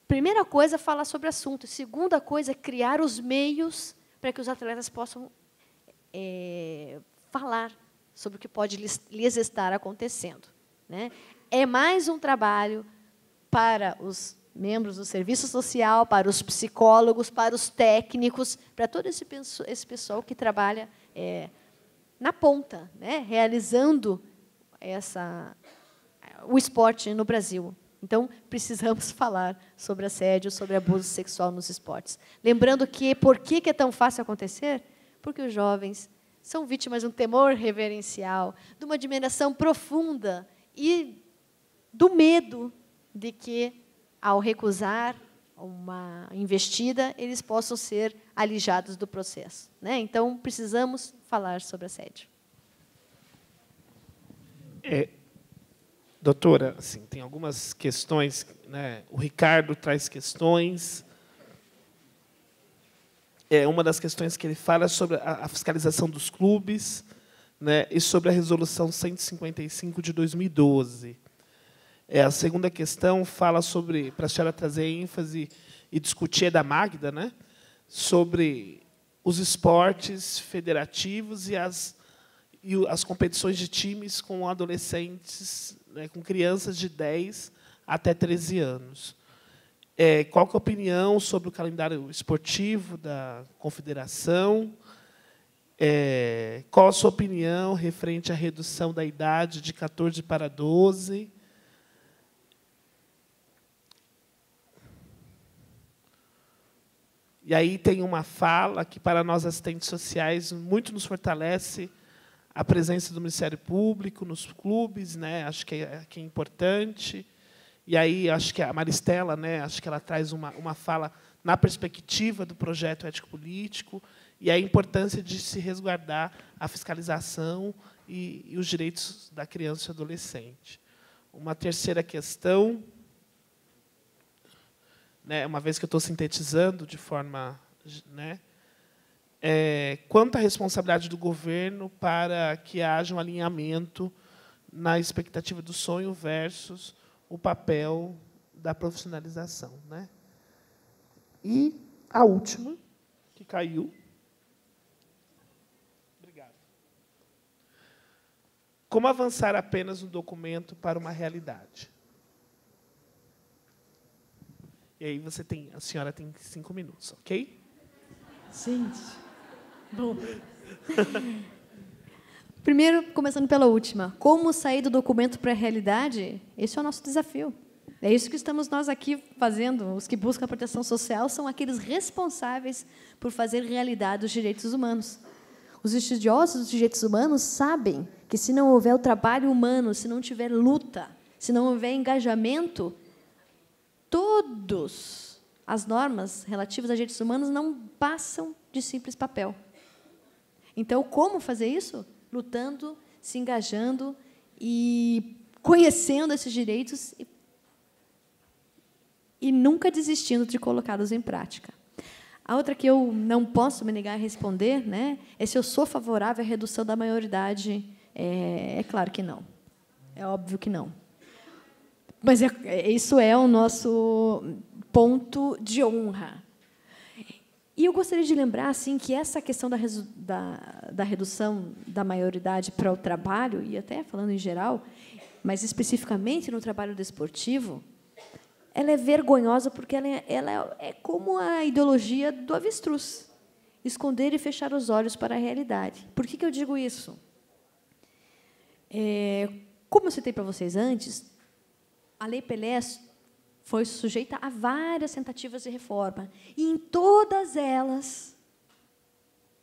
C: Primeira coisa, falar sobre o assunto. Segunda coisa, criar os meios para que os atletas possam é, falar sobre o que pode lhes, lhes estar acontecendo. Né? É mais um trabalho para os membros do serviço social, para os psicólogos, para os técnicos, para todo esse, esse pessoal que trabalha é, na ponta, né? realizando essa, o esporte no Brasil. Então, precisamos falar sobre assédio, sobre abuso sexual nos esportes. Lembrando que por que é tão fácil acontecer? Porque os jovens são vítimas de um temor reverencial, de uma admiração profunda e do medo de que, ao recusar uma investida, eles possam ser alijados do processo. Né? Então, precisamos falar sobre assédio.
B: É, doutora, assim, tem algumas questões. Né? O Ricardo traz questões é uma das questões que ele fala é sobre a, a fiscalização dos clubes né, e sobre a Resolução 155 de 2012. É, a segunda questão fala sobre, para a senhora trazer ênfase e discutir, é da Magda, né, sobre os esportes federativos e as, e as competições de times com adolescentes, né, com crianças de 10 até 13 anos é, qual que é a opinião sobre o calendário esportivo da confederação, é, qual a sua opinião referente à redução da idade de 14 para 12, E aí tem uma fala que, para nós assistentes sociais, muito nos fortalece a presença do Ministério Público nos clubes, né? acho que é, que é importante. E aí, acho que a Maristela, né, acho que ela traz uma, uma fala na perspectiva do projeto ético-político e a importância de se resguardar a fiscalização e, e os direitos da criança e adolescente. Uma terceira questão, né, uma vez que eu estou sintetizando de forma... Né, é, quanto à responsabilidade do governo para que haja um alinhamento na expectativa do sonho versus o papel da profissionalização. Né? E a última, que caiu. Obrigado. Como avançar apenas um documento para uma realidade? E aí você tem, a senhora tem cinco minutos, ok? Gente, bom.
C: Primeiro, começando pela última, como sair do documento para a realidade? Esse é o nosso desafio. É isso que estamos nós aqui fazendo. Os que buscam a proteção social são aqueles responsáveis por fazer realidade os direitos humanos. Os estudiosos dos direitos humanos sabem que se não houver o trabalho humano, se não tiver luta, se não houver engajamento, todos as normas relativas a direitos humanos não passam de simples papel. Então, como fazer isso? lutando, se engajando e conhecendo esses direitos e, e nunca desistindo de colocá-los em prática. A outra que eu não posso me negar a responder né, é se eu sou favorável à redução da maioridade. É, é claro que não. É óbvio que não. Mas é, é isso é o nosso ponto de honra. E eu gostaria de lembrar assim que essa questão da, da, da redução da maioridade para o trabalho, e até falando em geral, mas especificamente no trabalho desportivo, ela é vergonhosa porque ela é, ela é, é como a ideologia do avestruz esconder e fechar os olhos para a realidade. Por que, que eu digo isso? É, como eu citei para vocês antes, a Lei Pelé foi sujeita a várias tentativas de reforma. E em todas elas,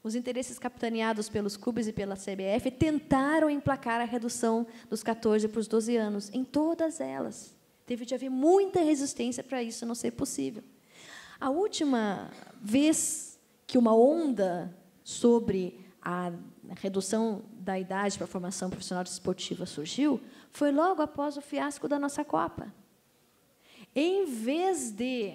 C: os interesses capitaneados pelos clubes e pela CBF tentaram emplacar a redução dos 14 para os 12 anos. Em todas elas. Teve de haver muita resistência para isso não ser possível. A última vez que uma onda sobre a redução da idade para a formação profissional desportiva surgiu foi logo após o fiasco da nossa Copa em vez de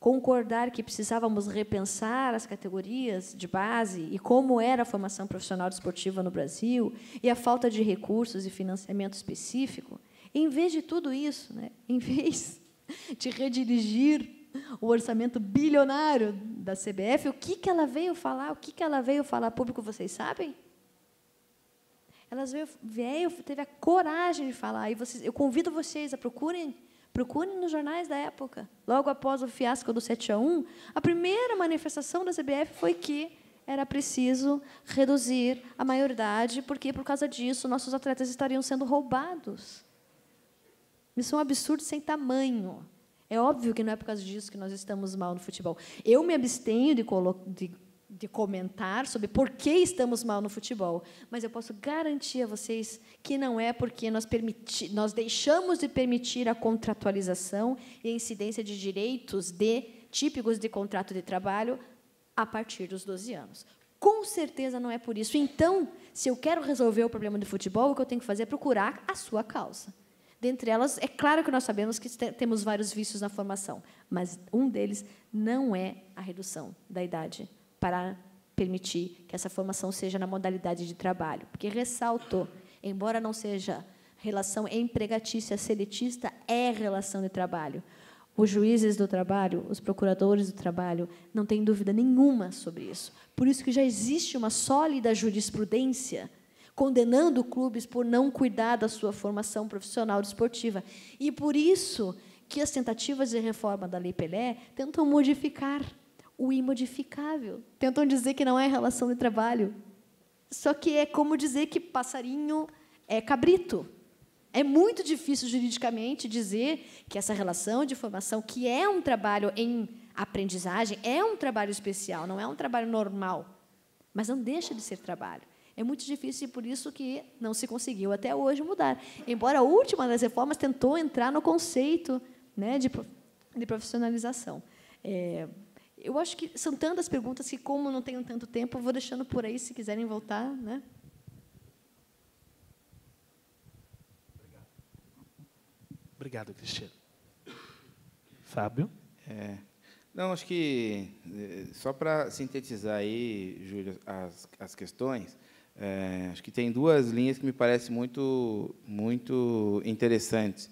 C: concordar que precisávamos repensar as categorias de base e como era a formação profissional desportiva no Brasil e a falta de recursos e financiamento específico, em vez de tudo isso, né, em vez de redirigir o orçamento bilionário da CBF, o que, que ela veio falar? O que, que ela veio falar público, vocês sabem? Elas veio, veio, teve a coragem de falar. E vocês, eu convido vocês a procurem Procure nos jornais da época. Logo após o fiasco do 7 a 1, a primeira manifestação da CBF foi que era preciso reduzir a maioridade, porque por causa disso nossos atletas estariam sendo roubados. Isso é um absurdo sem tamanho. É óbvio que não é por causa disso que nós estamos mal no futebol. Eu me abstenho de, de de comentar sobre por que estamos mal no futebol, mas eu posso garantir a vocês que não é porque nós, permiti nós deixamos de permitir a contratualização e a incidência de direitos de típicos de contrato de trabalho a partir dos 12 anos. Com certeza não é por isso. Então, se eu quero resolver o problema do futebol, o que eu tenho que fazer é procurar a sua causa. Dentre elas, é claro que nós sabemos que temos vários vícios na formação, mas um deles não é a redução da idade para permitir que essa formação seja na modalidade de trabalho. Porque ressalto, embora não seja relação empregatícia seletista, é relação de trabalho. Os juízes do trabalho, os procuradores do trabalho, não têm dúvida nenhuma sobre isso. Por isso que já existe uma sólida jurisprudência condenando clubes por não cuidar da sua formação profissional desportiva. E por isso que as tentativas de reforma da Lei Pelé tentam modificar o imodificável. Tentam dizer que não é relação de trabalho. Só que é como dizer que passarinho é cabrito. É muito difícil juridicamente dizer que essa relação de formação, que é um trabalho em aprendizagem, é um trabalho especial, não é um trabalho normal, mas não deixa de ser trabalho. É muito difícil e por isso que não se conseguiu até hoje mudar. Embora a última das reformas tentou entrar no conceito né, de, de profissionalização. É, eu acho que são tantas perguntas que, como não tenho tanto tempo, vou deixando por aí, se quiserem voltar. Né?
B: Obrigado, Cristiano.
A: Fábio? É, não, acho que, é, só para sintetizar aí, Júlio, as, as questões, é, acho que tem duas linhas que me parecem muito, muito interessantes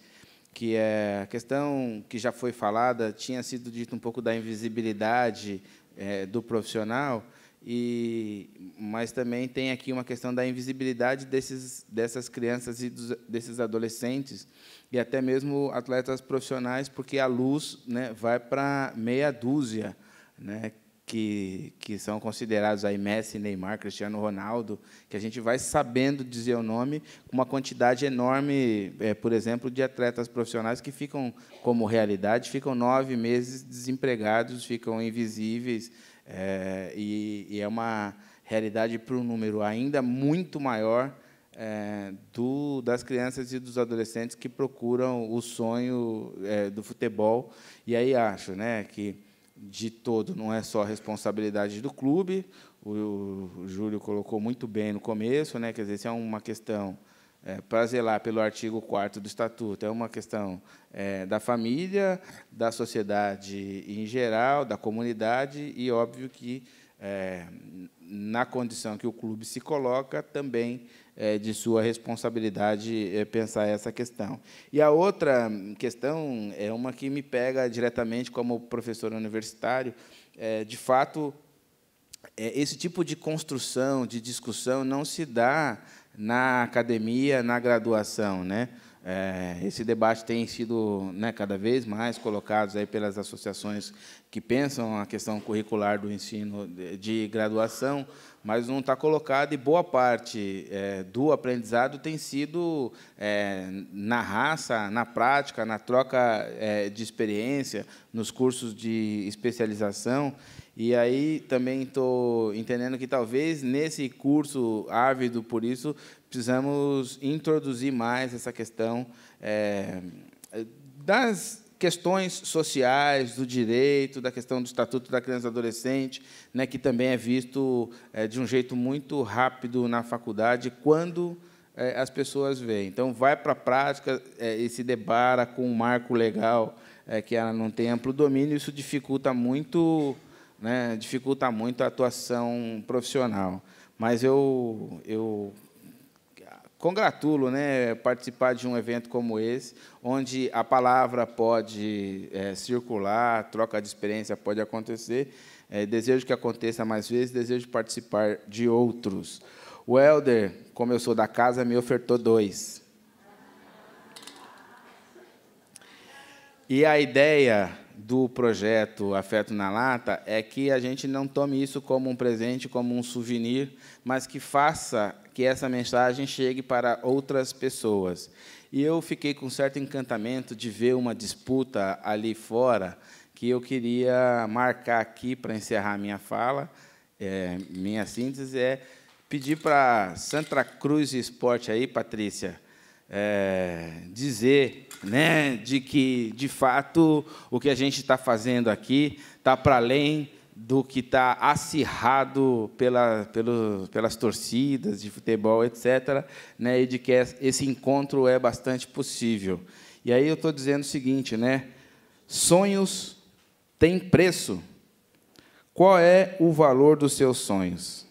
A: que é a questão que já foi falada, tinha sido dito um pouco da invisibilidade é, do profissional, e, mas também tem aqui uma questão da invisibilidade desses, dessas crianças e dos, desses adolescentes, e até mesmo atletas profissionais, porque a luz né, vai para meia dúzia, né, que, que são considerados aí Messi, Neymar, Cristiano Ronaldo, que a gente vai sabendo dizer o nome, com uma quantidade enorme, é, por exemplo, de atletas profissionais que ficam, como realidade, ficam nove meses desempregados, ficam invisíveis, é, e, e, é uma realidade para um número ainda muito maior é, do, das crianças e dos adolescentes que procuram o sonho é, do futebol. E aí acho né, que de todo, não é só a responsabilidade do clube. O, Júlio colocou muito bem no começo, né? quer dizer, se é uma questão é, para zelar pelo artigo 4 do Estatuto, é uma questão é, da família, da sociedade em geral, da comunidade, e óbvio que, é, na condição que o clube se coloca, também é, de sua responsabilidade é, pensar essa questão. E a outra questão é uma que me pega diretamente como professor universitário. É, de fato, é, esse tipo de construção, de discussão, não se dá na academia, na graduação, né? É, esse debate tem sido né, cada vez mais colocado aí pelas associações que pensam a questão curricular do ensino de graduação, mas não está colocado, e boa parte é, do aprendizado tem sido é, na raça, na prática, na troca é, de experiência, nos cursos de especialização. E aí também estou entendendo que talvez nesse curso ávido por isso, precisamos introduzir mais essa questão é, das questões sociais, do direito, da questão do Estatuto da Criança e Adolescente, né, que também é visto é, de um jeito muito rápido na faculdade, quando é, as pessoas veem. Então, vai para a prática é, e se debara com um marco legal é, que ela não tem amplo domínio, isso dificulta muito, né, dificulta muito a atuação profissional. Mas eu, eu congratulo, né, participar de um evento como esse, onde a palavra pode é, circular, troca de experiência pode acontecer. É, desejo que aconteça mais vezes, desejo participar de outros. O Helder, como eu sou da casa, me ofertou dois. E a ideia do projeto Afeto na Lata é que a gente não tome isso como um presente, como um souvenir, mas que faça que essa mensagem chegue para outras pessoas. E eu fiquei com certo encantamento de ver uma disputa ali fora que eu queria marcar aqui para encerrar minha fala. É, minha síntese é pedir para Santa Cruz Esporte aí, Patrícia, é, dizer né, de que, de fato, o que a gente está fazendo aqui está para além do que está acirrado pela, pelo, pelas torcidas de futebol, etc., né, e de que é, esse encontro é bastante possível. E aí eu estou dizendo o seguinte, né? Sonhos têm preço. Qual é o valor dos seus sonhos?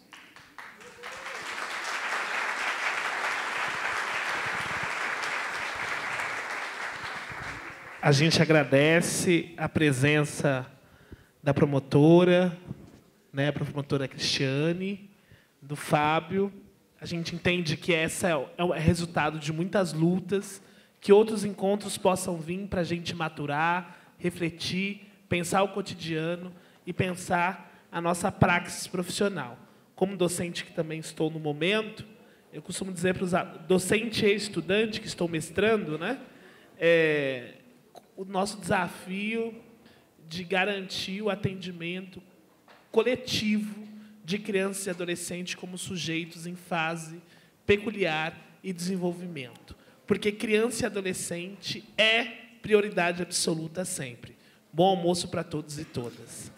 B: A gente agradece a presença da promotora, né, a promotora Cristiane, do Fábio. A gente entende que essa é o é é resultado de muitas lutas, que outros encontros possam vir para a gente maturar, refletir, pensar o cotidiano e pensar a nossa praxis profissional. Como docente que também estou no momento, eu costumo dizer para os docente e estudante que estou mestrando, né, é, o nosso desafio de garantir o atendimento coletivo de crianças e adolescentes como sujeitos em fase peculiar e desenvolvimento. Porque criança e adolescente é prioridade absoluta sempre. Bom almoço para todos e todas.